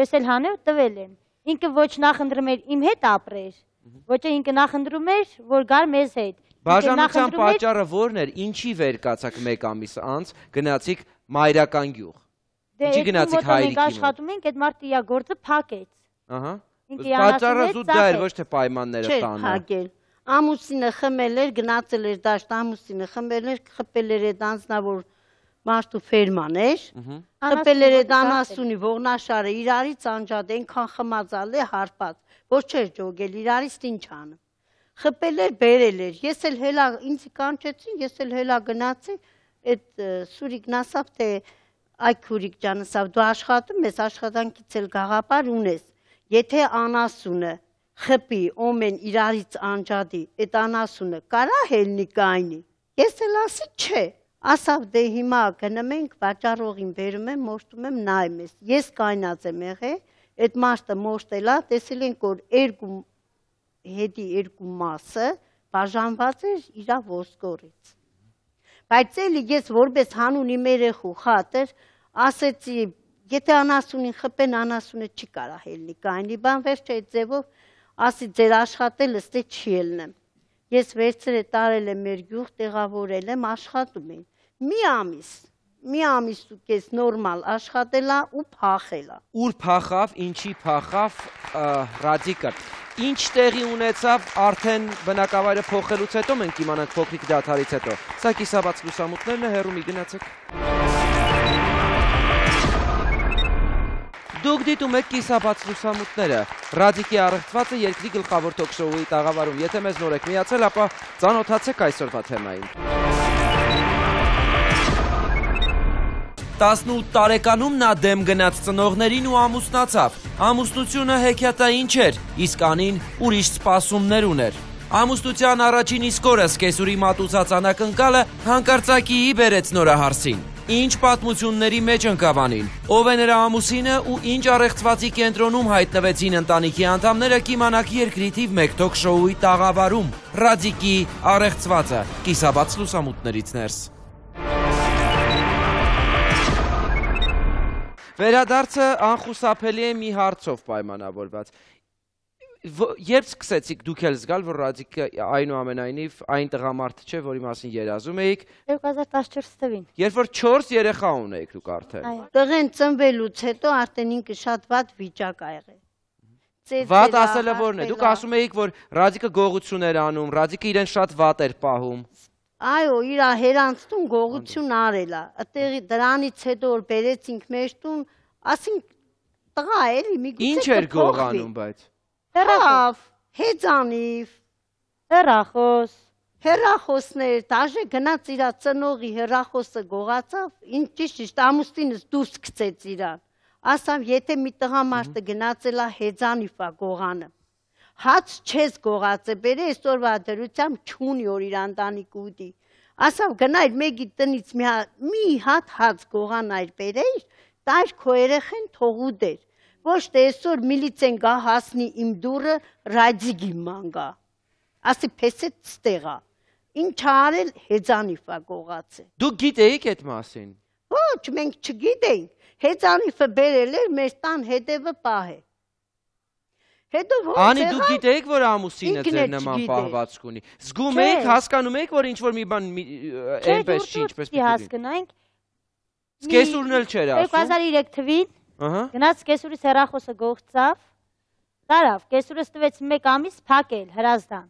Ես էլ հանել տվել եմ։ Ինքը ոչ նախընտրում էր իմ հետ ապրեր, ոչ է ինքը նախընտրում էր, որ գար մեզ հետ։ Բաժանության պատճառը ո՞րն էր, ինչի վեր կացաք 1 ամիս անց գնացիք մայրական գյուղ։ դե Ինչի գնացիք հայրիկի։ Դե աշխատում ենք, այդ մարդը իր գործը փակեց։ Ահա։ Պատճառը զուտ դա էր, ոչ թե պայմանները տանը։ Չէ, փակել ամուսինը խմել էր, գնացել էր դաշտ, ամուսինը խմել էր, խփել էր այդ անձնավոր մարդու ֆերման էր, խփել էր այդ անասունի ողնաշարը, իրարից անջատ, այնքան խմածալ է հարբած, ոչ չէր ջոգել, իրարից տինչանը։ Խփել էր, բերել էր։ Ես էլ հելա ինձ կանչեցին, ես էլ հելա գնացի, այդ Սուրիկն ասավ թե այ քուրիկ ջան, ասավ դու աշխատում ես, աշխատանքից էլ գաղապար ունես։ Եթե անասունը խպի, ոմեն իրարից անջատի, այդ անասունը կարա հելնիկ այնի։ Ես էլ ասի չէ, ասավ դե հիմա գնում ենք վաճառողին վերում եմ, մորտում եմ, նայում ես։ Ես կայնած եմ եղել, այդ մարտը մորտելա, տեսել ենք որ երկու հետի երկու մասը բաժանված էր իր ոսկորից։ Բայց էլի ես որպես հանուն իմ երեխու խաթեր ասեցի, եթե անասունին խփեն, անասունը չի կարա հելնի, կայնի բան վերջ է ձևով ասի ձեր աշխատել ստե չի ելնեմ։ Ես վերցրել տարել եմ մեր գյուղ, տեղավորել եմ, աշխատում են։ Մի ամիս, մի ամիս ու կես նորմալ աշխատելա ու փախելա։ Ուր փախավ, ինչի փախավ ռադիկը։ Ինչ տեղի ունեցավ արդեն բնակավայրը փոխելուց հետո մենք իմանանք փոքրիկ դաթարից հետո։ Սա կիսաբաց լուսամուտներն է հերում իգնացեք։ Դուք դիտում եք կիսաբաց լուսամութները, ռադիկի առղթվածը երկրի գլխավոր թոքշողուի տաղավարում, եթե մեզ նոր եք միացել, ապա ծանոթացեք այսօրվա թեմային։ 18 տարեկանում նա դեմ գնաց ծնողներին ու ամուսնացավ։ Ամուսնությունը հեքիաթային չէր, իսկ անին ուրիշ սպասումներ ուներ։ Ամուսնության առաջին իսկ օրը սկեսուրի մատուցած անակնկալը հանկարծակիի բերեց նորահարսին ինչ պատմությունների մեջ ընկավ անին, ով է նրա ամուսինը ու ինչ առեղծվածի կենտրոնում հայտնվեցին ընտանիքի անդամները կիմանաք երկրի թիվ 1 թոք շոուի տաղավարում, ռադիկի առեղծվածը, կիսաբաց լուսամուտներից ներս։ Վերադարձը անխուսափելի է մի հարցով պայմանավորված երբ սկսեցիք դուք էլ զգալ, որ Ռադիկը այնուամենայնիվ այն տղամարդը չէ, որի մասին երազում էիք 2014 թվին։ Երբ որ 4 երեխա ունեիք դուք արդեն։ Այո։ Տղեն ծնվելուց հետո արդեն ինքը շատ վատ վիճակ ա եղել։ Վատ ասելը որն է։ Դուք ասում էիք, որ Ռադիկը գողություն էր անում, Ռադիկը իրեն շատ վատ էր պահում։ Այո, իր հերանցնում գողություն արելա։ Այդտեղի դրանից հետո որ բերեցինք մեր տուն, ասինք տղա էլի մի գուցե Ինչ էր գողանում, բայց Հերախով։ Հեծանիվ։ Հերախոս։ Հերախոսներ, դաժե գնաց իրա ծնողի հերախոսը գողացավ, ինձ ճիշտ ամուսինս դուրս գցեց իրան։ Ասամ, եթե մի տղամարդը գնացելա հեծանիվա գողանը, հաց չես գողացը, բերե այսօրվա դրությամ չունի որ իր ընտանիք ուտի։ Ասավ, գնա իր մեկի տնից մի հատ հաց գողան այր բերեիր, տար քո երեխեն թողու դեր ոչ թե այսօր միլիցեն գա հասնի իմ դուրը ռադիգի մանգա ասի փեսը ստեղա ինչ արել հեծանիֆա գողացե դու գիտեիք այդ մասին ոչ մենք չգիտեինք հեծանիֆը բերել էր մեր տան հետևը պահե Հետո ո՞նց է։ Անի դու գիտեիք, որ ամուսինը ձեր նման պահվածք ունի։ Զգում եք, հասկանում եք, որ ինչ որ մի բան այնպես չի, ինչպես պիտի։ Չէ, հասկանանք։ Սկեսուրն էլ չէր ասում։ 2003 թվին Ահա։ Գնաց կեսուրից հերախոսը գողցավ։ Տարավ, կեսուրս տվեց 1 ամիս փակել հրազդան։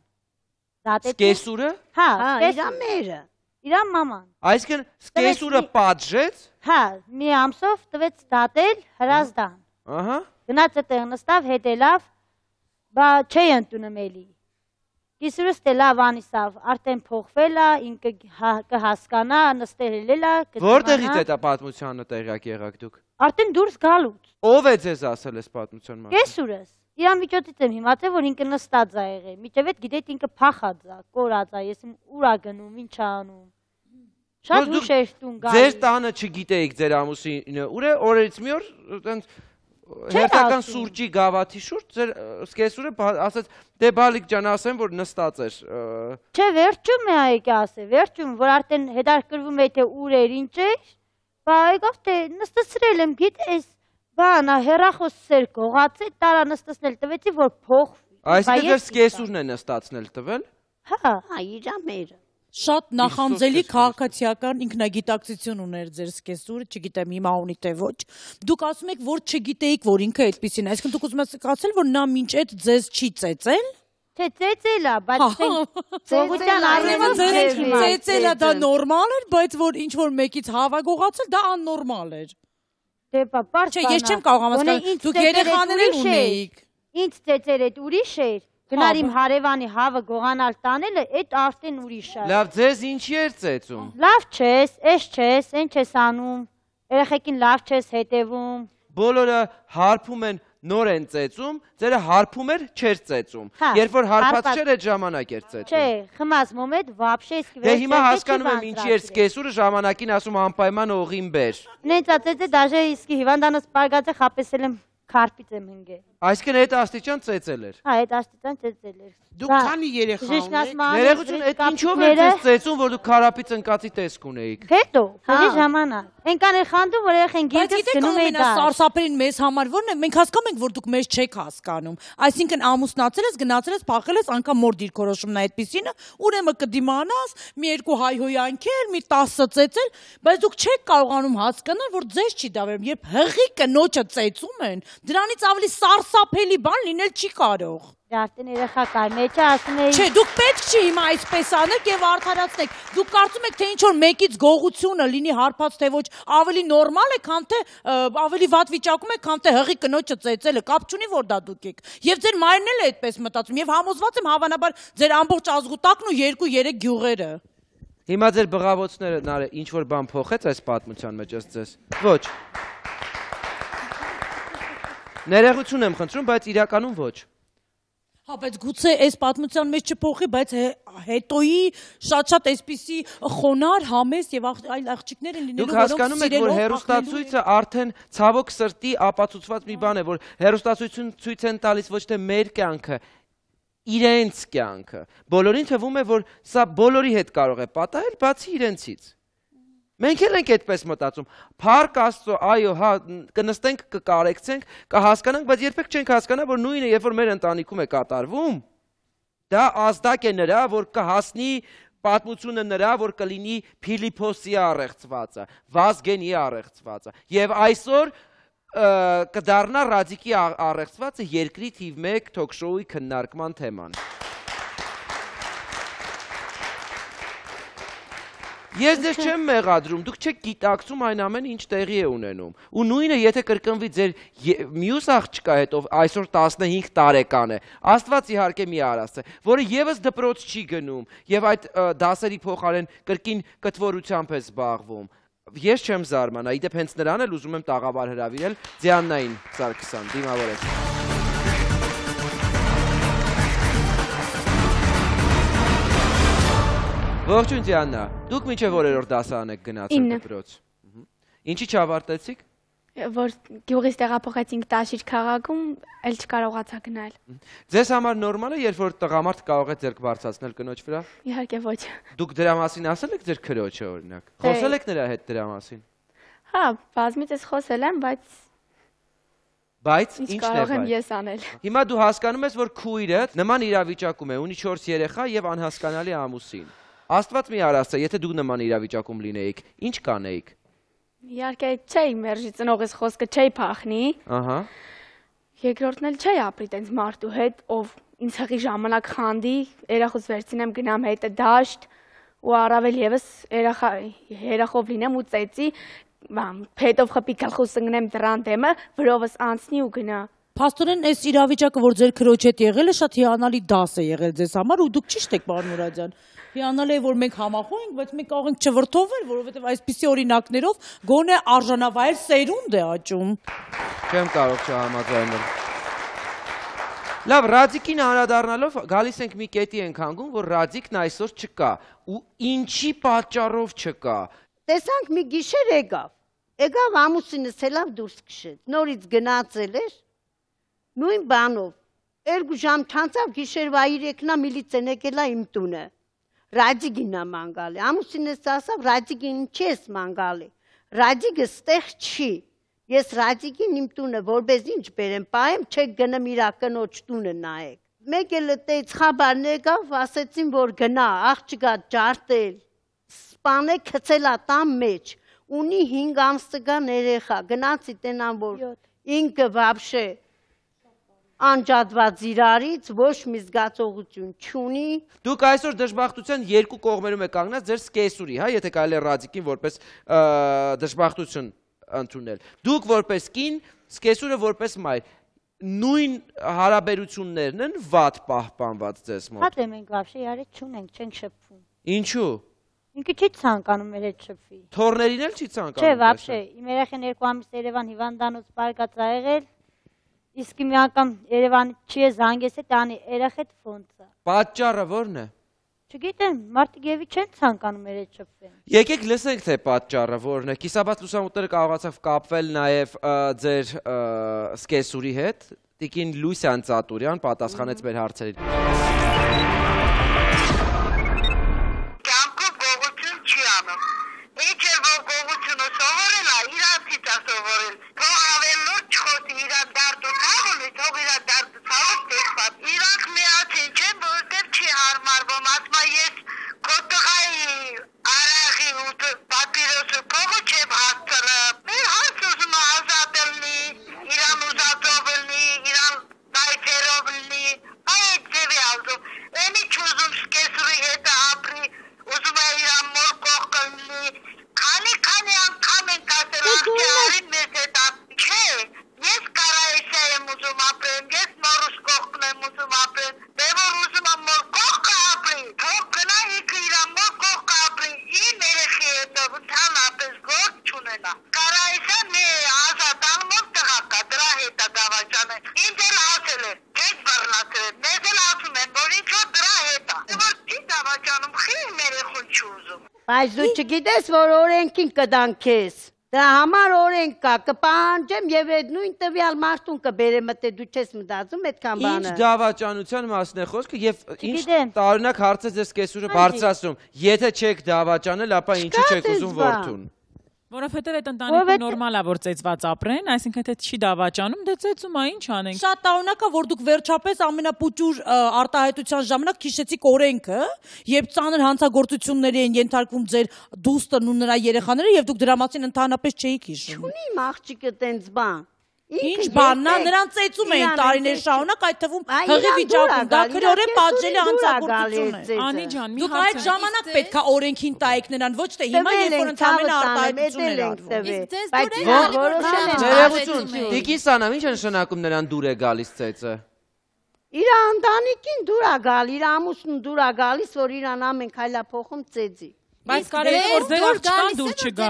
Դատեց։ Կեսուրը։ Հա, իրա մերը։ Իրա մաման։ Այսինքն կեսուրը պատժեց։ Հա, մի ամսով տվեց դատել հրազդան։ Ահա։ Գնաց այդտեղ նստավ, հետելավ։ Բա չի ընդունում էլի։ Կիսուրս դե լավ անիսավ, արդեն փոխվել է, ինքը հա, կհասկանա, նստերելել է, կդիմանա։ Որտեղից է դա պատմությանը տեղյակ եղաք դուք։ Արդեն դուրս գալուց։ Ով է ձեզ ասել այս պատմության մասին։ Կեսուրս։ Իրա միջոցից եմ հիմացել, որ ինքը նստած է եղել։ Միջև այդ գիտեիք ինքը փախած է, կորած է, ես ուր է գնում, ինչ է անում։ Շատ հուշ էր տուն գալիս։ Ձեր տանը չգիտեիք ձեր ամուսինը, ուր է օրերից մի օր, այտենց հերթական սուրճի գավաթի շուրջ ձեր սկեսուրը ասաց դե բալիկ ջան ասեմ որ նստած էր Չէ վերջում է եկե ասե վերջում որ արդեն հետարկվում է թե ուր էր ինչ էր բա եկավ թե նստեցրել եմ գիտ էս բանա հերախոսեր գողացի տարա նստեցնել տվեցի որ փոխվի Այսինքն ձեր սկեսուրն է նստածնել տվել Հա հա իրա մերը շատ նախանձելի քաղաքացիական ինքնագիտակցություն ուներ ձեր սկեսուրը, չգիտեմ հիմա ունի թե ոչ։ Դուք ասում եք, որ չգիտեիք, որ ինքը այդպեսին, այսինքն դուք ուզում եք ասել, որ նա ոչ այդ ձեզ չի ծեծել։ Թե ծեծելա, բայց ծողության առնելով ծեծելա դա նորմալ էր, բայց որ ինչ որ մեկից հավագողացել դա աննորմալ էր։ Դե պա, պարզ բան։ Չէ, ես չեմ կարող համաձայն։ Դուք երեխաներ ունեիք։ Ինչ ծեծեր այդ ուրիշ էր գնար իմ հարևանի հավը գողանալ տանելը, այդ արդեն ուրիշ է։ Լավ, ձեզ ինչի էր ծեծում։ Լավ չես, էս չես, այն չես անում։ Երեխեքին լավ չես հետևում։ Բոլորը հարփում են նոր են ծեծում, ձերը հարփում էր, չէր ծեծում։ հա, Երբ որ հարփած չէր այդ ժամանակ էր ծեծում։ Չէ, խմասմում էր, վաբշե իսկ վերջ։ Դե հիմա հասկանում եմ ինչի էր սկեսուրը ժամանակին ասում անպայման օղին բեր։ Նենց ա ծեծե դաժե իսկի հիվանդանոց պարգածե խապեսել եմ քարպից եմ ընկել։ Այսինքն այդ աստիճան ծեծել էր։ Հա, այդ աստիճան ծեծել էր։ Դու հա, քանի երեխա ունեիք։ Ներողություն, այդ ինչով էր ձեզ ծեծում, որ դու քարապից ընկածի տեսք ունեիք։ Հետո, քանի հա։ ժամանակ։ Էնքան էր խանդում, որ երեխան գինտից գնում էին դա։ Բայց գիտեք, ամենասարսափելին մեզ համար ո՞րն է։ Մենք հասկանում ենք, որ դուք մեզ չեք հասկանում։ Այսինքն ամուսնացել ես, գնացել ես, փախել ես, անգամ մոր դիրքորոշումն այդպեսին, ուրեմն կդիմանաս մի երկու հայհոյանքեր, մի 10 ծեծել, բայց դուք չեք կարողանում հասկանալ, որ ձեզ չի դավերում, երբ հղի կնոջը ծեծում են, դրանից ավելի սարս անխասափելի բան լինել չի կարող։ Դա արդեն երեխա կար, մեջը ասում էի։ Չէ, դուք պետք չի հիմա այսպես անեք եւ արդարացնեք։ Դուք կարծում եք, թե ինչ որ մեկից գողությունը լինի հարբած թե ոչ, ավելի նորմալ է, քան թե ավելի վատ վիճակում է, քան թե հղի կնոջը ծեծելը, կապ չունի որ դա դուք եք։ Եվ ձեր մայրն էլ է այդպես մտածում եւ համոզված եմ հավանաբար ձեր ամբողջ ազգուտակն ու 2-3 գյուղերը։ Հիմա ձեր բղավոցները նարե ինչ որ բան փոխեց այս պատմության մեջ ըստ ձեզ։ Ոչ։ Ներողություն եմ խնդրում, բայց իրականում ոչ։ Հա, բայց գուցե այս պատմության մեջ չփոխի, բայց հետոյի շատ-շատ այսպիսի խոնար, համես եւ այլ աղջիկներ են լինելու, որոնք հասկանում եք, որ հերոստացույցը արդեն ցավոք սրտի ապացուցված մի բան է, որ հերոստացույցուն ցույց են տալիս ոչ թե մեր կյանքը, իրենց կյանքը։ Բոլորին թվում է, որ սա բոլորի հետ կարող է պատահել, բացի իրենցից։ Մենք էլ ենք այդպես մտածում։ Փառք Աստծո, այո, հա, կնստենք, կկարեկցենք, կհասկանանք, բայց երբեք չենք հասկանա, որ նույնը, երբ որ մեր ընտանիքում է կատարվում, դա ազդակ է նրա, որ կհասնի պատմությունը նրա, որ կլինի Ֆիլիփոսի առեղծվածը, Վազգենի առեղծվածը։ Եվ այսօր կդառնա Ռադիկի առեղծվածը երկրի թիվ 1 թոքշոուի քննարկման թեման։ Ա Ես ձեզ չեմ մեղադրում, դուք չեք գիտակցում այն ամենը ինչ տեղի է ունենում։ Ու նույնը, եթե կրկնվի ձեր մյուս աղջկա հետ, ով այսօր 15 տարեկան է, Աստված իհարկե մի արաստ է, որը եւս դպրոց չի գնում եւ այդ դասերի փոխարեն կրկին կտվորությամբ է զբաղվում։ Ես չեմ զարմանա, իդեպ հենց նրան էլ ուզում եմ տաղավար հրավիրել Ձիաննային Սարգսյան դիմավորեցին։ Ողջույն Դիանա, դուք մինչև օրերորդ դասարան եք գնացել դպրոց։ Ինչի՞ չավարտեցիք։ Որ գյուղից տեղափոխեցինք Տաշիր քաղաքում, այլ չկարողացա գնալ։ Ձեզ համար նորմալ է, երբ որ տղամարդ կարող է ձերք բարձրացնել կնոջ վրա։ Իհարկե ոչ։ Դուք դրա մասին ասել եք ձեր քրոջը օրինակ։ Խոսել եք նրա հետ դրա մասին։ Հա, բազմիցս խոսել եմ, բայց Բայց ինչ կարող եմ ես անել։ Հիմա դու հասկանում ես, որ քույրը նման իրավիճակում է, ունի 4 երեխա եւ անհասկանալի ամուսին։ Աստված մի արասցա, եթե դուք նման իրավիճակում լինեիք, ինչ կանեիք։ Իհարկե չէի մերժի ծնողից խոսքը չէի փախնի։ Ահա։ Երկրորդն էլ չէի ապրի տենց մարդու հետ, ով ինձ հղի ժամանակ խանդի, երախոս վերցնեմ գնամ հետը դաշտ ու առավել եւս երախով լինեմ ու ծեծի, բամ, փետով խփի գլխուս ընգնեմ դրան դեմը, վրովս անցնի ու գնա։ Փաստորեն այս իրավիճակը, որ ձեր քրոջ հետ եղել է, շատ հիանալի դաս է եղել ձեզ համար ու դուք ճիշտ եք, պարոն Մուրադյան հիանալի է, որ մենք համախոհ ենք, բայց մենք կարող ենք չվրթովել, որովհետև այսպիսի օրինակներով գոնե արժանավայր սերունդ է աճում։ Չեմ կարող չհամաձայնել։ Լավ, Ռադիկին հանրադառնալով գալիս ենք մի կետի ենք հանգում, որ Ռադիկն այսօր չկա ու ինչի պատճառով չկա։ Տեսանք մի գիշեր եկավ։ Եկավ ամուսինս հելավ դուրս քշեց։ Նորից գնացել էր նույն բանով։ Երկու ժամ չանցավ գիշերվա 3-նա միլիցիան եկելա իմ տունը ռադիգինա մանգալի։ Ամուսինս ասավ, ռադիգին չես մանգալի։ Ռադիգը ստեղ չի։ Ես ռադիգին իմ տունը որպես ինչ բերեմ, պայեմ չեք գնամ իր կնոջ տունը նայեք։ Մեկ էլ տեց խաբարն եկավ, ասեցին որ գնա, աղջիկա ջարտել։ Սպանը գցելա տան մեջ։ Ունի 5 ամսական երեխա, գնացի տենան որ ինքը բաբշե անջատված իրարից ոչ մի զգացողություն չունի։ Դուք այսօր դժբախտության երկու կողմերում եք կանգնած ձեր սկեսուրի, հա, եթե կարելի է ռադիկին որպես դժբախտություն ընդունել։ Դուք որպես կին, սկեսուրը որպես մայր, նույն հարաբերություններն են վատ պահպանված ձեզ մոտ։ Հատ է մենք վաբշե արի չունենք, չենք շփվում։ Ինչու՞։ Ինքը չի ցանկանում մեր հետ շփվի։ Թորներին էլ չի ցանկանում։ Չէ, հա։ վաբշե, իմ երեխան երկու ամիս Երևան հիվանդանոց բարգացա եղել Իսկ մի անգամ Երևան չի զանգես է տանի երախետ ֆոնդը։ Պատճառը ո՞րն է։ Չգիտեմ, մարդիկ եւի չեն ցանկանում երե չփվեն։ Եկեք լսենք թե պատճառը ո՞րն է։ Կիսաբաց լուսամուտները կարողացավ կապվել նաև ձեր սկեսուրի հետ։ Տիկին Լուսյան Ծատուրյան պատասխանեց մեր հարցերին։ Կյանքը գողություն չի անում։ Ինչ է որ գողությունը սովորել է, իրանցից է սովորել։ Թող Բայց դու չգիտես, որ օրենքին կդան քեզ։ Դրա համար օրենք կա, կպահանջեմ եւ այդ նույն տվյալ մարդուն կբերեմ մտե դու չես մտածում այդքան բանը։ Ինչ դավաճանության մասն է խոսքը եւ ինչ տարօրինակ հարց է ձեր սկեսուրը բարձրացնում։ Եթե չեք դավաճանել, ապա ինչի՞ չեք ուզում որդուն։ Որովհետև այդ ընտանիքը նորմալ է որ ծեծված ապրեն, այսինքն թե չի դավաճանում, դե ծեծում է, ի՞նչ անենք։ Շատ տարօրինակ է, որ դուք վերջապես ամենապուճուր արտահայտության ժամանակ քիշեցիք օրենքը, երբ ծանր հանցագործությունների են ենթարկվում ձեր դուստն ու նրա երեխաները եւ դուք դրա մասին ընդհանրապես չէիք հիշում։ Չունի աղջիկը տենց բան։ Ինչ բաննա, նրան ծեծում էին տարիներ շարունակ, այդ թվում հղի վիճակում, դա քրորեն պատժելի անձնագործություն է։ Անի ջան, մի հարց։ Դուք այդ ժամանակ պետքա օրենքին տայեք նրան, ոչ թե հիմա, երբ որ ընդամենը արտահայտություն էր արվում։ Իսկ ձեզ դուր է որոշել։ Ներողություն, Տիկիսանա, ի՞նչ նշանակում նրան դուր է գալիս ծեծը։ Իր ընտանիքին դուր է գալ, իր ամուսնուն դուր է գալիս, որ իրան ամեն քայլափոխում ծեծի։ Բայց կարելի դե է որ ձեր աղջկան դուր չգա։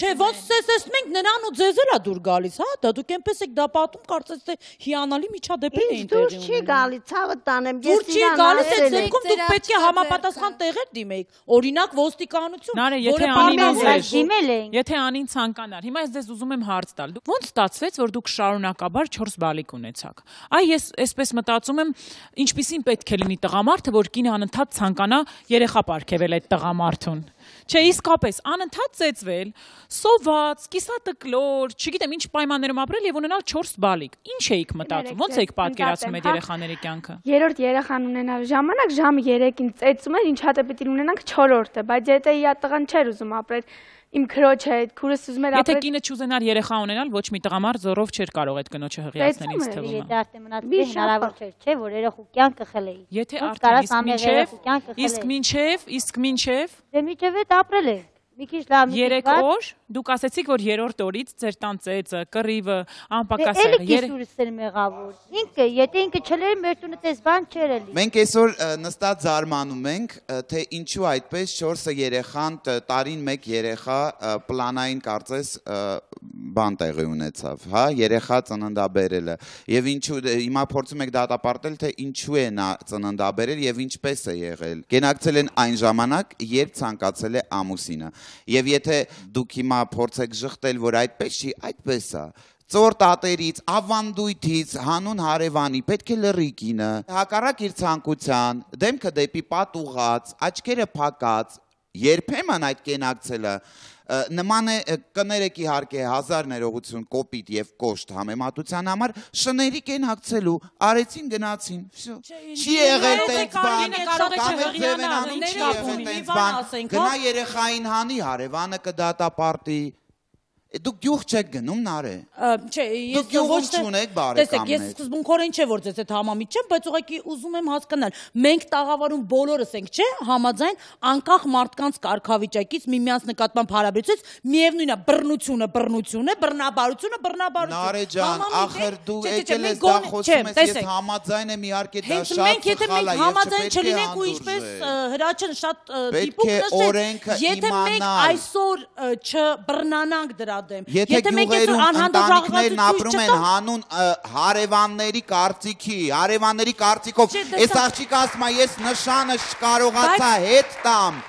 Չէ, ոնց ես ես մենք նրան ու ձեզ էլա դուր գալիս, հա, դա դուք այնպես եք դա պատում, կարծես թե հիանալի միջադեպեր էին տեղի ունենում։ Դուր չի գալի, ցավը տանեմ, ես իրան։ Դուր չի գալիս, այդ դեպքում դուք պետք է համապատասխան տեղեր դիմեիք։ Օրինակ ոստիկանություն, որը պարմեզ դիմել էին։ Եթե անին ցանկանար։ Հիմա ես ձեզ ուզում եմ հարց տալ։ Դուք ո՞նց ստացվեց, որ դուք շարունակաբար 4 բալիկ ունեցաք։ Այ ես այսպես մտածում եմ, ինչպեսին պետք է լինի տղամարդը, որ կին անընդհատ ցանկանա երեխա ապարգևել այդ տղամարդը հոգեբանություն։ Չէ, իսկապես անընդհատ ծեծվել, սոված, կիսատկլոր, չգիտեմ ինչ պայմաններում ապրել եւ ունենալ 4 բալիկ։ Ինչ էիք մտածում, ո՞նց էիք պատկերացնում այդ հա- երեխաների կյանքը։ Երրորդ երեխան ունենալու ժամանակ ժամը 3-ին ծեծում էր, ինչա՞ դե պիտի ունենանք 4-որդը, բայց եթե իա տղան չէր ուզում ապրել իմ քրոջը այդ քուրս ուզում էր ապրել։ Եթե կինը չուզենար երեխա ունենալ, ոչ մի տղամարդ զորով չէր կարող այդ կնոջը հղիացնել ինձ թվում է։ Դա արդեն մնաց մի դե հնարավոր չէր, չէ, որ երեխու կյանքը խլեի։ Եթե արդեն իսկ մինչև, իսկ մինչև, իսկ մինչև։ Դե մինչև այդ ապրել է մի քիչ լավ։ 3 օր, դուք ասացիք, որ երրորդ օրից ձեր տան ծեծը, կռիվը, անպակասերը։ Դե էլի քիսուրս էր մեղավոր։ Ինքը, եթե ինքը չլեր, մեր տունը տես բան չէր էլի։ Մենք այսօր նստած զարմանում ենք, թե ինչու այդպես 4-ը երեխան, տարին 1 երեխա պլանային կարծես բան տեղի ունեցավ, հա, երեխա ծննդաբերելը։ Եվ ինչու դե, հիմա փորձում եք դատապարտել, թե ինչու է նա ծննդաբերել եւ ինչպես է եղել։ Կենակցել են այն ժամանակ, երբ ցանկացել է ամուսինը։ Եվ եթե դուք հիմա փորձեք շղթել, որ այդպես չի, այդպես է, ծոր տատերից, ավանդույթից, հանուն հարևանի, պետք է լրի կինը, հակառակ իր ցանկության, դեմքը դեպի պատ ուղած, աչքերը փակած, երբեմն այդ կենակցելը նման է կներեք իհարկե 1000 ներողություն կոպիտ եւ կոշտ համեմատության համար շների կեն հացելու արեցին գնացին չի եղել տենց բան կամ էլ ձևենանում չի եղել տենց բան գնա երեխային հանի հարևանը կդատապարտի Դուք գյուղ չեք գնում նարե։ Չէ, ես ոչ թե ունեք բարեկամներ։ Տեսեք, ես սկզբունքորեն չէ որ ձեզ այդ համամիտ չեմ, բայց ուղղակի ուզում եմ հասկանալ։ Մենք տաղավարում բոլորս ենք, չէ, համաձայն անկախ մարդկանց կարգավիճակից, միմյանց նկատմամբ հարաբերությունից, միևնույնն է, բռնությունը բռնություն է, բռնաբարությունը բռնաբարություն։ Նարե ջան, ախր դու եկել ես դա խոսում ես, ես համաձայն եմ իհարկե դա շատ խալա։ Հենց մենք եթե մենք համաձայն չլինենք ու ինչպես հրաչն շատ դիպուկ նշեց, եթե մենք այսօր չբռնանանք դրա դեմ։ Եթե գյուղերում ընտանիքներն ապրում են հանուն հարևանների կարծիքի, հարևանների կարծիքով, այս աղջիկը ասում է, ես նշանը չկարողացա հետ տամ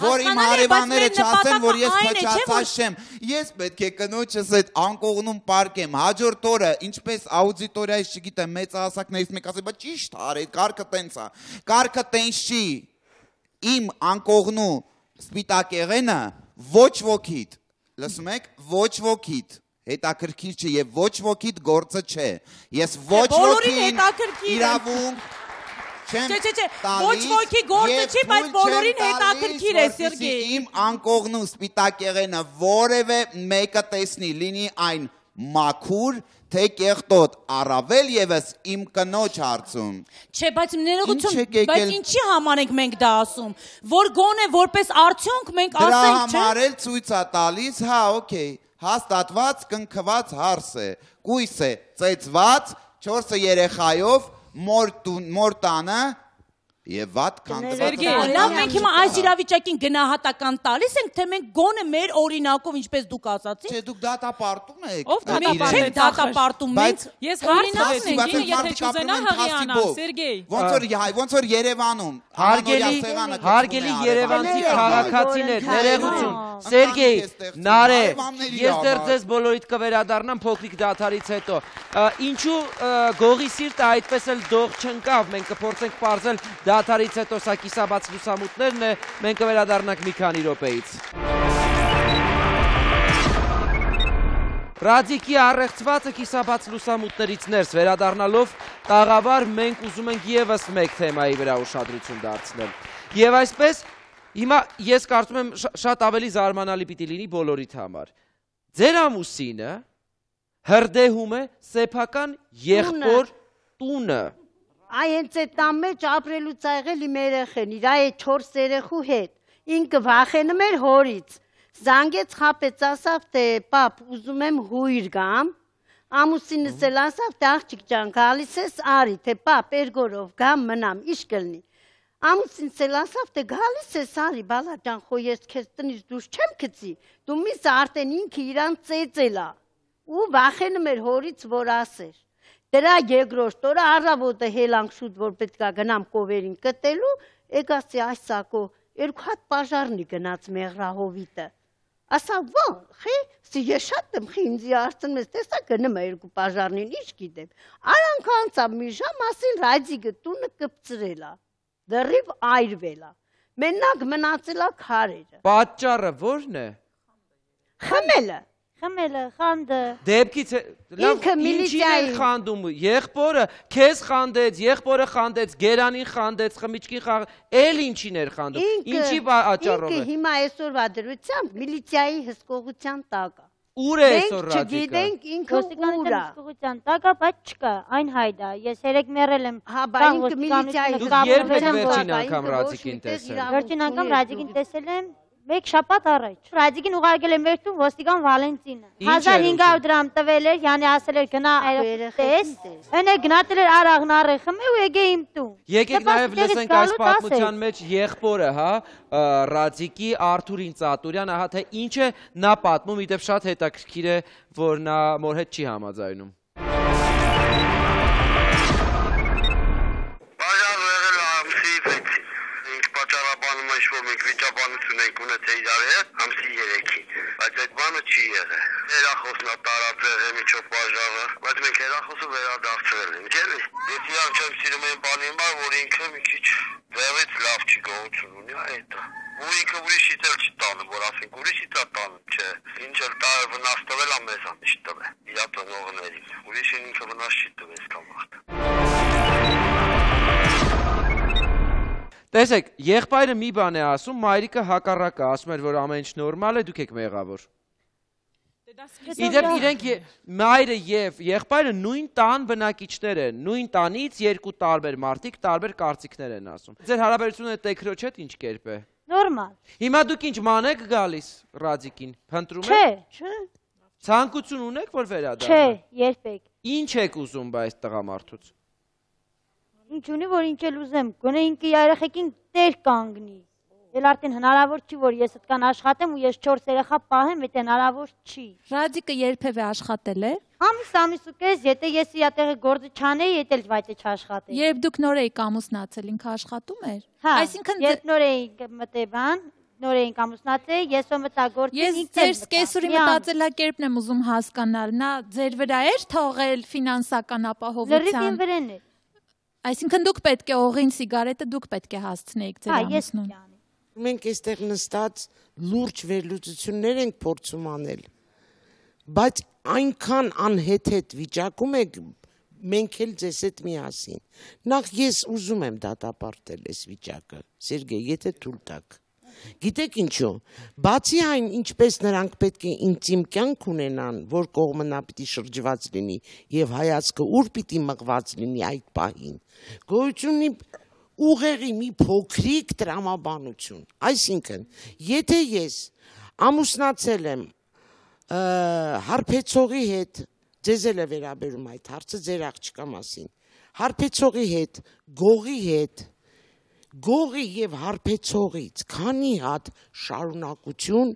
որ իմ արևանները չասեն, որ ես փչացած չեմ։ Ես պետք է կնոջս այդ անկողնում պարկեմ։ Հաջորդ օրը, ինչպես աուդիտորիայից չգիտեմ, մեծ հասակներից մեկ ասի, բա ճիշտ արել, կարգը տենց է։ Կարգը տենց չի։ Իմ անկողնու սպիտակեղենը ոչ ոքիդ լսում եք, ոչ ոքիդ հետաքրքիր չէ եւ ոչ ոքիդ գործը չէ։ Ես ոչ ոքին իրավունք չեմ։ Չէ, չէ, չէ, ոչ ոքի գործը չի, բայց բոլորին հետաքրքիր է, Սերգեյ։ Իմ անկողնու սպիտակ եղենը որևէ մեկը տեսնի, լինի այն մաքուր թե կեղտոտ առավել եւս իմ կնոջ հարցում Չէ, բայց ներողություն, բայց ինչի համար ենք մենք դա ասում, որ գոնե որպես արդյունք մենք ասենք, չէ։ Դրա համար էլ ցույց է տալիս, հա, օքեյ, հաստատված կնքված հարս է, կույս է, ծեծված 4 երեխայով մոր մոր տանը Եվ ված քանդվածքով։ Լավ, մենք հիմա այս իրավիճակին գնահատական տալիս ենք, թե մենք գոնե մեր օրինակով ինչպես դուք ասացիք։ Չէ, դուք դատապարտում եք։ Ով դատապարտում է դատապարտում մենք։ Ես հարցնեմ, եթե չուզենա հղիանալ, Սերգեյ։ Ոնց որ հայ, ոնց որ Երևանում հարգելի հարգելի Երևանցի քաղաքացիներ, ներողություն։ Սերգեյ, Նարե, ես դեռ ձեզ բոլորիդ կվերադառնամ փոքրիկ դաթարից հետո։ Ինչու գողի սիրտը այդպես էլ դող չընկավ, մենք կփորձենք բարձել դա Կատարից հետո սա կիսաբաց լուսամուտներն է, մենք վերադարնանք մի քանի ռոպեից։ Ռադիկի առեղծվածը կիսաբաց լուսամուտներից ներս վերադարնալով տաղավար մենք ուզում ենք եվս մեկ թեմայի վրա ուշադրություն դարձնել։ Եվ այսպես հիմա ես կարծում եմ շատ ավելի զարմանալի պիտի լինի բոլորիդ համար։ Ձեր ամուսինը հրդեհում է սեփական եղբոր տունը այ հենց այդ տան մեջ ապրելու ծայղել իմ երեխեն, իր այ 4 երեխու հետ։ Ինքը վախենում էր հորից։ Զանգեց խապեց, ասավ թե պապ, ուզում եմ հույր գամ։ Ամուսինս էլ ասավ թե «Դե, աղջիկ ջան, գալիս ես արի, թե պապ, երգորով գամ մնամ, իշ կլնի։ Ամուսինս էլ ասավ թե «Դե, գալիս ես արի, բալա ջան, խո ես քեզ տնից դուրս չեմ գցի։ Դու միս արդեն ինքը իրան ծեծելա։ Ու վախենում էր հորից, որ ասեր։ Դրա երկրորդ օրը առավոտը հելանք շուտ, որ պետք է գնամ կովերին կտելու, եկացի այս սակո երկու հատ բաժարնի գնաց մեղրահովիտը։ Ասա, «Ո՞ն, խի, սի ես շատ եմ խի ինձի արցնես, տեսա գնում է երկու բաժարնին, ի՞նչ գիտեմ։ Արանք անցա մի ժամ, ասին ռադիգը տունը կպծրելա, դռիվ այրվելա։ Մենակ մնացելա քարերը։ Պատճառը ո՞րն է։ Խմելը։ Խմելը, խանդը։ Դեպքից լավ ինչին են խանդում։ Եղբորը քեզ խանդեց, եղբորը խանդեց, գերանին խանդեց, խմիչքին խաղ, էլ ինչին էր խանդում։ Ինչի աճառով է։ Ինքը հիմա այսօրվա դրությամբ միլիցիայի հսկողության տակ է։ Ուր է այսօր ռադիկա։ Մենք չգիտենք ինքը ուր է։ Հսկողության տակ է, բայց չկա, այն հայտ է։ Ես երեք մեռել եմ։ Հա, բայց ինքը միլիցիայի հսկողության տակ է։ Դու երբ եք վերջին անգամ ռադիկին տեսել։ Վերջին անգամ ռադիկին տեսել եմ մեկ շաբաթ առաջ։ Ռադիկին ուղարկել էր մեր տուն ոստիկան Վալենտինը։ 1500 դրամ տվել էր, յանի ասել էր գնա այրտես։ Ընե գնացել էր արաղն առը խմե ու եկե իմ տուն։ Եկեք նաև լսենք այս պատմության մեջ եղբորը, հա, Ռադիկի Արթուրին Ծատուրյան, ահա թե ինչ է նա պատմում, իդեպ շատ հետաքրքիր է, որ նա մոր հետ չի համաձայնում։ այդ բանը չի եղել։ Հերախոսն է տարածել հեմիչով բաժավը, բայց մենք հերախոսը վերադարձրել ենք, էլի։ Ես իրան չեմ սիրում այն բանի համար, որ ինքը մի քիչ ձևից լավ չի գողություն ունի, այդ է։ Ու ինքը ուրիշից էլ չի տանում, որ ասենք ուրիշից է տանում, չէ։ Ինչ էլ տարը վնաս տվել է մեզան, չի տվել իր տնողներին։ Ուրիշին ինքը վնաս չի տվել, իսկ ամախտ։ Տեսեք, եղբայրը մի բան է ասում, մայրիկը հակառակը ասում էր, որ ամեն ինչ նորմալ է, դուք եք մեղավոր։ Իդեպ իրենք մայրը եւ եղբայրը նույն տան բնակիչներ են, նույն տանից երկու տարբեր մարդիկ տարբեր կարծիքներ են ասում։ Ձեր հարաբերությունը տեքրոջ հետ ինչ կերպ է։ Նորմալ։ Հիմա դուք ինչ մանեք գալիս ռադիկին, փնտրում եք։ Չէ, չէ։ Ցանկություն ունեք, որ վերադառնա։ Չէ, երբեք։ Ինչ եք ուզում բայց տղամարդուց ինչ ունի, որ ինչ էլ ուզեմ, գոնե ինքը երեխեքին տեր կանգնի։ Էլ արդեն հնարավոր չի, որ ես այդքան աշխատեմ ու ես 4 երեխա պահեմ, դա հնարավոր չի։ Ռադիկը երբևէ աշխատել է։ Ամիս ամիս ու կես, եթե ես իա տեղը գործը չանեի, եթե էլ վայտե չաշխատեի։ Երբ դուք նոր էիք ամուսնացել, ինքը աշխատում էր։ հա, Այսինքն Երբ նոր էի մտեբան, նոր էինք ամուսնացել, ես ու մտագործին ինքս եմ։ Ես ձեր սկեսուրի մտածելակերպն եմ ուզում հասկանալ, նա ձեր վրա էր թողել ֆինանսական ապահովության։ Լրիվ ինձ վրան էր։ Այսինքն դուք պետք է օղին սիգարետը դուք պետք է հասցնեիք ձեր հա, ամուսնուն։ Մենք այստեղ նստած լուրջ վերլուծություններ ենք փորձում անել։ Բայց այնքան անհետ-հետ վիճակում եք մենք էլ ձեզ հետ միասին։ Նախ ես ուզում եմ դատապարտել այս վիճակը, Սերգեյ, եթե թույլ տաք։ Գիտեք ինչու։ Բացի այն, ինչպես նրանք պետք է ինտիմ կյանք ունենան, որ կողմը նա պիտի շրջված լինի եւ հայացքը ուր պիտի մղված լինի այդ պահին։ Գոյությունի ուղեղի մի փոքրիկ տրամաբանություն։ Այսինքն, եթե ես ամուսնացել եմ հարբեցողի հետ, ձեզ էլ է վերաբերում այդ հարցը ձեր աղջկա մասին։ Հարբեցողի հետ, գողի հետ, գողի եւ հարբեցողից քանի հատ շարունակություն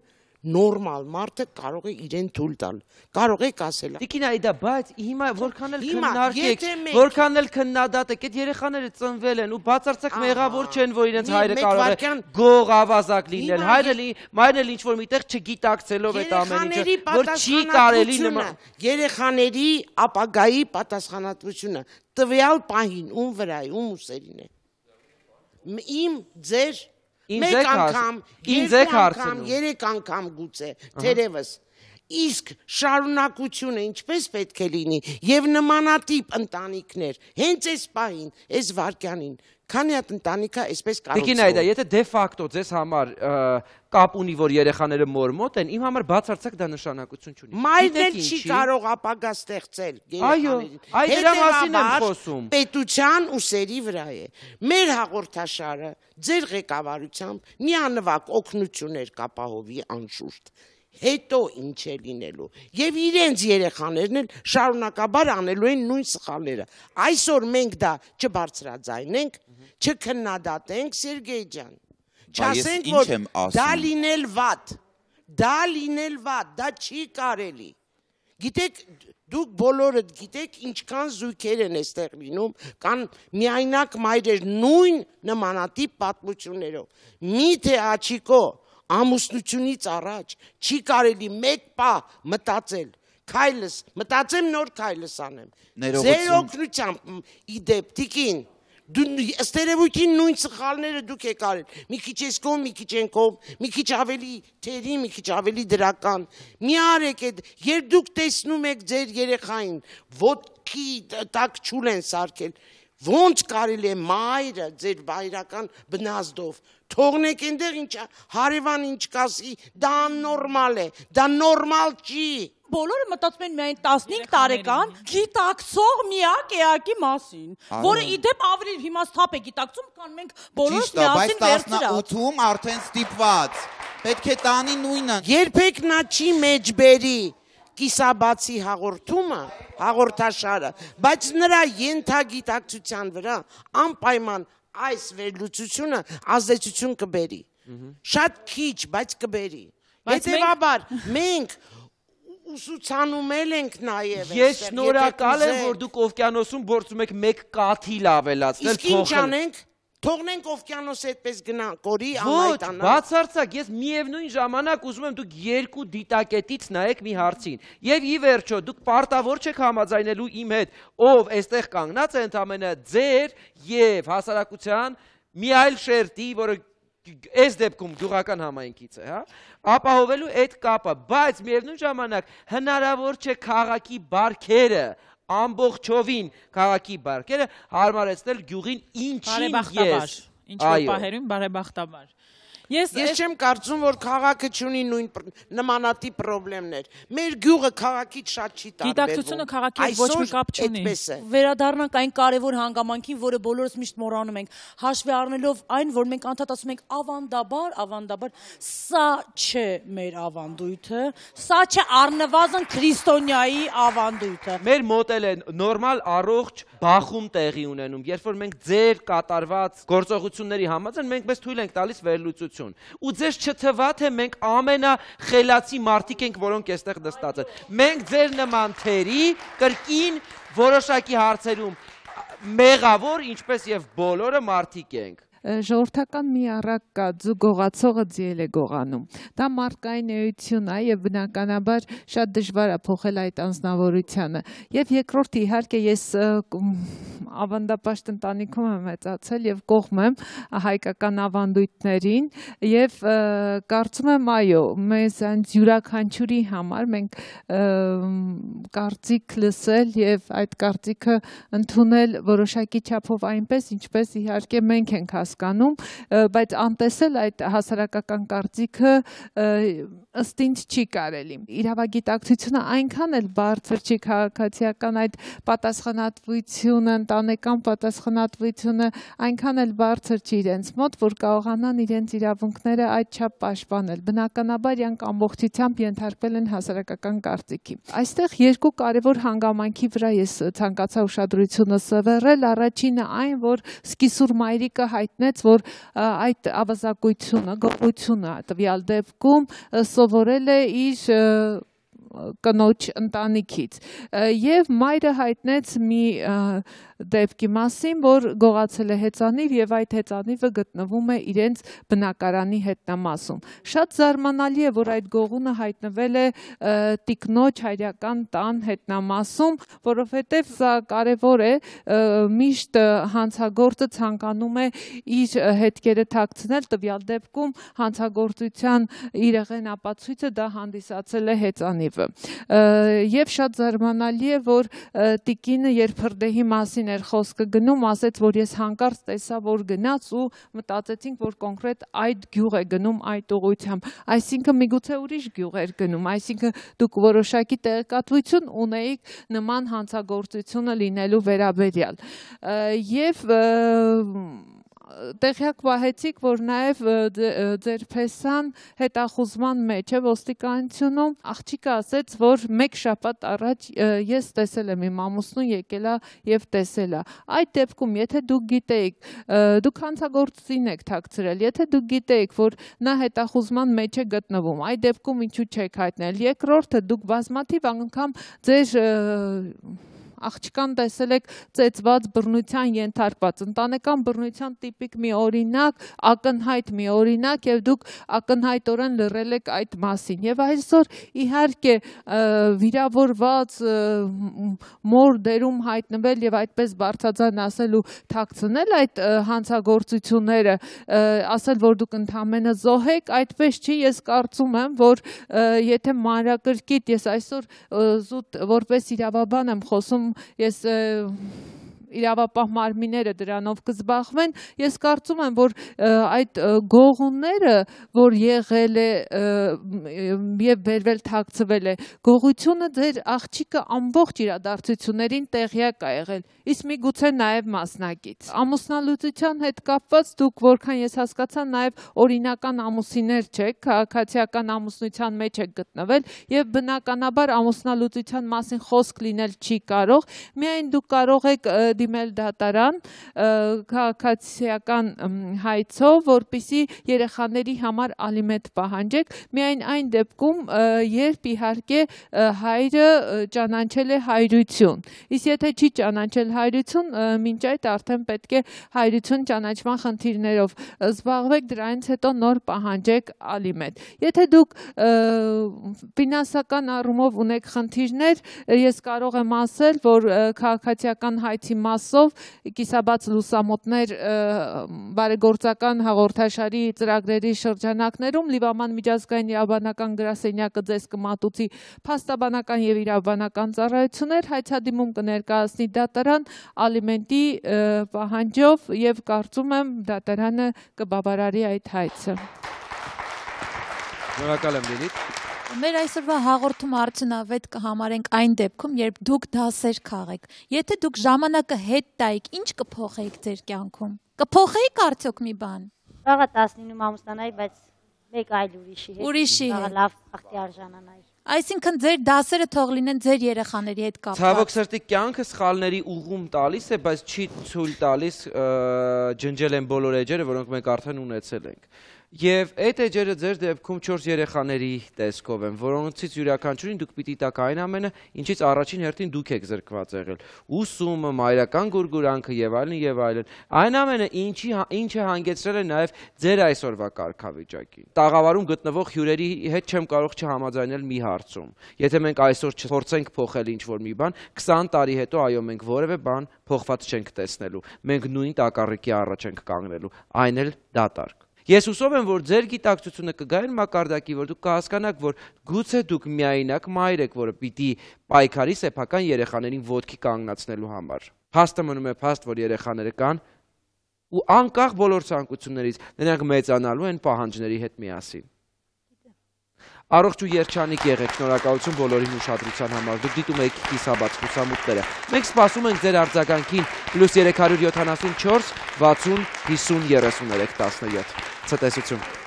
նորմալ մարդը կարող է իրեն թույլ տալ։ Կարող եք ասել։ Տիկին այդա, բայց հիմա որքան էլ քննարկեք, որքան էլ քննադատեք, այդ երեխաները ծնվել են ու բացարձակ մեղավոր չեն, որ իրենց հայրը կարող է գող ավազակ լինել։ Հայրը լի, մայրն էլ ինչ որ միտեղ չգիտակցելով այդ ամեն ինչը, որ չի կարելի նման։ Երեխաների ապագայի պատասխանատվությունը տվյալ պահին ում վրա է, ում ուսերին է իմ ձեր մեկ անգամ, երեք անգամ, երեք անգամ գուցե, թերևս իսկ շարունակությունը ինչպես պետք է լինի եւ նմանատիպ ընտանիքներ հենց այս պահին այս վարքյանին Քանի հատ ընտանիքա այսպես կարոցում։ Տիկին այդա, եթե դե ֆակտո ձեզ համար կապ ունի, որ երեխաները մոր մոտ են, իմ համար բացարձակ դա նշանակություն չունի։ Մայրն էլ չի կարող ապագա ստեղծել երեխաներին։ Այո, այդ դրա մասին եմ խոսում։ Պետության ու սերի վրա է։ Մեր հաղորդաշարը ձեր ղեկավարությամբ մի անվակ օգնություններ կապահովի անշուշտ հետո ինչ է լինելու։ Եվ իրենց երեխաներն էլ շարունակաբար անելու են նույն սխալները։ Այսօր մենք դա չբարձրաձայնենք, չքննադատենք Սերգեյ ջան։ Չասենք որ դա լինել վատ։ Դա լինել վատ, դա չի կարելի։ Գիտեք, դուք բոլորը գիտեք ինչքան զույգեր են այստեղ լինում, կան միայնակ մայրեր նույն նմանատիպ պատմություններով։ Միթե աչիկո ամուսնությունից առաջ չի կարելի մեկ պա մտածել քայլս մտածեմ նոր քայլս անեմ։ Ձեր օգնությամբ իդեպ տիկին դու ըստ երևույթին նույն սխալները դուք եք արել։ Մի քիչ էս կողմ, մի քիչ այն կողմ, մի քիչ ավելի թերի, մի քիչ ավելի դրական։ Մի արեք այդ, երբ դուք տեսնում եք ձեր երեխային ոդքի տակ ճուլեն սարքել, ոնց կարելի է մայրը ձեր բայրական բնազդով թողնեք այնտեղ ինչ հարևան ինչ կասի դա նորմալ է դա նորմալ չի բոլորը մտածում են միայն 15 տարեկան գիտակցող միակ էակի մասին, որը իդեպ ավելի հիմա ստապ է գիտակցում, քան մենք բոլորս միասին վերցրած։ Ճիշտ է, բայց 18-ում արդեն ստիպված։ Պետք է տանի նույնը։ Երբեք նա չի մեջբերի կիսաբացի հաղորդումը, հաղորդաշարը, բայց նրա ենթագիտակցության վրա անպայման այս վերլուծությունը ազդեցություն կբերի։ Շատ քիչ, բայց կբերի։ Հետևաբար մենք ուսուցանում էլ ենք նաև այսօր։ Ես շնորհակալ եմ, որ դուք օվկիանոսում գործում եք մեկ կաթիլ ավելացնել փոխել։ Իսկ ինչ անենք։ Թողնենք օվկիանոս այդպես գնա, կորի անայտանա։ Ոչ, բացարձակ, ես միևնույն ժամանակ ուզում եմ դուք երկու դիտակետից նայեք մի հարցին։ Եվ ի վերջո, դուք պարտավոր չեք համաձայնելու իմ հետ, ով այստեղ կանգնած է ընդամենը ձեր եւ հասարակության մի այլ շերտի, որը այս դեպքում գյուղական համայնքից է, հա, ապահովելու այդ կապը, բայց միևնույն ժամանակ հնարավոր չէ քաղաքի բարքերը ամբողջովին քաղաքի բարքերը հարմարեցնել գյուղին ինչին ես։ Բարեբախտաբար ինչ որ պահերում բարեբախտաբար։ Ես ես չեմ կարծում, որ քաղաքը ունի նույն նմանատիպ խնդիրներ։ Մեր գյուղը քաղաքից շատ չի տարբերվում։ Գիտակցությունը քաղաքի ոչ մի կապ չունի։ Վերադառնանք այն կարևոր հանգամանքին, որը բոլորս միշտ մոռանում ենք, հաշվի առնելով այն, որ մենք անդադար ասում ենք ավանդաբար, ավանդաբար, սա չէ մեր ավանդույթը, սա չէ առնվազն քրիստոնյայի ավանդույթը։ Մեր մոտ էլ է նորմալ առողջ բախում տեղի ունենում, երբ որ մենք ձեր կատարված գործողությունների համաձայն մենք մեզ թույլ ենք տալիս վերլուծություն գոյություն։ Ու ձեզ չթվա թե մենք ամենախելացի մարդիկ ենք, որոնք այստեղ նստած են։ Մենք ձեր նման թերի կրկին որոշակի հարցերում մեղավոր, ինչպես եւ բոլորը մարդիկ ենք ժողովրդական մի առակ կա զուգողացողը ձիել է գողանում դա մարդկային էություն է եւ բնականաբար շատ դժվար է փոխել այդ անznավորությունը եւ երկրորդ իհարկե ես ավանդապաշտ ընտանիքում եմ մեծացել եւ կողմ եմ հայկական ավանդույթներին եւ կարծում եմ այո մեզ այնց յուրաքանչյուրի համար մենք կարծիք լսել եւ այդ կարծիքը ընդունել որոշակի չափով այնպես ինչպես իհարկե մենք ենք հաս հասկանում, բայց անտեսել այդ հասարակական կարծիքը ըստ ինձ չի կարելի։ Իրավագիտակցությունը այնքան էլ բարձր չի քաղաքացիական այդ պատասխանատվությունը, ընտանեկան պատասխանատվությունը այնքան էլ բարձր չի իրենց մոտ, որ կարողանան իրենց իրավունքները այդ չափ պաշտպանել։ Բնականաբար իրանք ամբողջությամբ ենթարկվել են հասարակական կարծիքի։ Այստեղ երկու կարևոր հանգամանքի վրա ես ցանկացա ուշադրությունը սևեռել։ Առաջինը այն, որ սկիսուր մայրիկը հայտնել հայտնեց, որ այդ ավազակությունը, գողությունը տվյալ դեպքում սովորել է իր կնոջ ընտանիքից եւ մայրը հայտնեց մի և, դեպքի մասին, որ գողացել է հեծանիվ եւ այդ հեծանիվը գտնվում է իրենց բնակարանի հետնամասում։ Շատ զարմանալի է, որ այդ գողունը հայտնվել է տիկնոջ հայրական տան հետնամասում, որովհետեւ սա կարեւոր է, միշտ հանցագործը ցանկանում է իր հետքերը թաքցնել, տվյալ դեպքում հանցագործության իրեղեն ապացույցը դա հանդիսացել է հեծանիվը։ Եվ շատ զարմանալի է, որ տիկինը երբ հրդեհի մասին որին էր խոսքը գնում, ասեց, որ ես հանկարծ տեսա, որ գնաց ու մտածեցինք, որ կոնկրետ այդ գյուղ է գնում այդ ուղությամբ։ Այսինքն միգուցե ուրիշ գյուղ էր գնում, այսինքն դուք որոշակի տեղեկատվություն ունեիք նման հանցագործությունը լինելու վերաբերյալ։ Եվ և, տեղյակ վահեցիք, որ նաև ձեր փեսան հետախուզման մեջ է ոստիկանությունում աղջիկը ասեց, որ մեկ շաբաթ առաջ ես տեսել եմ իմ ամուսնուն եկելա եւ տեսելա։ Այդ դեպքում, եթե դուք գիտեիք, դուք հանցագործին եք թաքցրել, եթե դուք գիտեիք, որ նա հետախուզման մեջ է գտնվում, այդ դեպքում ինչու՞ չեք հայտնել։ Երկրորդը դուք բազմաթիվ անգամ ձեր աղջկան տեսել եք ծեծված բռնության ենթարկված ընտանեկան բռնության տիպիկ մի օրինակ ակնհայտ մի օրինակ եւ դուք ակնհայտորեն լռել եք այդ մասին եւ այսօր իհարկե վիրավորված մոր դերում հայտնվել եւ այդպես բարձաձայն ասել ու թաքցնել այդ հանցագործությունները ասել որ դուք ընդամենը զոհեք այդպես չի ես կարծում եմ որ եթե մանրակրկիտ ես այսօր զուտ որպես իրավաբան եմ խոսում jest իրավապահ մարմինները դրանով կզբաղվեն, ես կարծում եմ, որ այդ գողունները, որ եղել է եւ վերվել թաքցվել է, գողությունը ձեր աղջիկը ամբողջ իրադարձություններին տեղյակ է եղել, իսկ միգուցե նաեւ մասնակից։ Ամուսնալուծության հետ կապված դուք որքան ես հասկացա, նաեւ օրինական ամուսիններ չեք, քաղաքացիական ամուսնության մեջ եք գտնվել եւ բնականաբար ամուսնալուծության մասին խոսք լինել չի կարող։ Միայն դուք կարող եք դիմել դատարան քաղաքացիական հայցով, որպիսի երեխաների համար ալիմետ պահանջեք, միայն այն դեպքում, երբ իհարկե հայրը ճանաչել է հայրություն։ Իսկ եթե չի ճանաչել հայրություն, մինչ այդ արդեն պետք է հայրություն ճանաչման խնդիրներով զբաղվեք, դրանից հետո նոր պահանջեք ալիմետ։ Եթե դուք ֆինանսական առումով ունեք խնդիրներ, ես կարող եմ ասել, որ քաղաքացիական հայցի մաս մասով կիսաբաց լուսամուտներ բարեգործական հաղորդաշարի ծրագրերի շրջանակներում Լիվաման միջազգային իրավաբանական գրասենյակը ձեզ կմատուցի փաստաբանական եւ իրավաբանական ծառայություններ, հայցադիմում կներկայացնի դատարան ալիմենտի պահանջով եւ կարծում եմ դատարանը կբավարարի այդ հայցը։ Շնորհակալ եմ Լիլիթ։ Մեր այսօրվա հաղորդումը արդյունավետ կհամարենք այն դեպքում, երբ դուք դասեր քաղեք։ Եթե դուք ժամանակը հետ տայիք, ինչ կփոխեիք ձեր կյանքում։ Կփոխեիք արդյոք մի բան։ Աղա 19-ում ամուսնանայի, բայց մեկ այլ ուրիշի հետ։ Ուրիշի հետ։ Լավ բախտի արժանանայի։ Այսինքն ձեր դասերը թող լինեն ձեր երեխաների հետ կապված։ Ցավոք սրտի կյանքը սխալների ուղում տալիս է, բայց չի ցույլ տալիս ջնջել են բոլոր էջերը, որոնք մենք արդեն ունեցել ենք։ Եվ այդ էջերը ձեր դեպքում 4 երեխաների տեսքով են, որոնցից յուրաքանչյուրին դուք պիտի տակ այն ամենը, ինչից առաջին հերթին դուք եք զրկված եղել։ Ուսումը, մայրական գուրգուրանքը եւ այլն եւ այլն։ Այն ամենը ինչի հա- ինչը հանգեցրել է նաեւ ձեր այսօրվա կարգավիճակին։ Տաղավարում գտնվող հյուրերի հետ չեմ կարող չհամաձայնել մի հարցում։ Եթե մենք այսօր չփորձենք փոխել ինչ-որ մի բան, 20 տարի հետո այո մենք որևէ բան փոխված չենք տեսնելու։ Մենք նույն տակառիկի առաջ ենք կանգնելու, այն էլ դատարկ։ Ես հուսով եմ, որ ձեր գիտակցությունը կգա այն մակարդակի, որ դուք կհասկանաք, որ գուցե դուք միայնակ մայր եք, որը պիտի պայքարի սեփական երեխաներին ոտքի կանգնացնելու համար։ Փաստը մնում է փաստ, որ երեխաները կան ու անկախ բոլոր ցանկություններից նրանք մեծանալու են պահանջների հետ միասին։ Առողջ ու երջանիկ եղեք, շնորհակալություն բոլորին ուշադրության համար։ Դուք դիտում եք Կիսաբաց խուսամուտները։ Մենք սպասում ենք ձեր արձագանքին +374 60 53 13 17։ Ցտեսություն։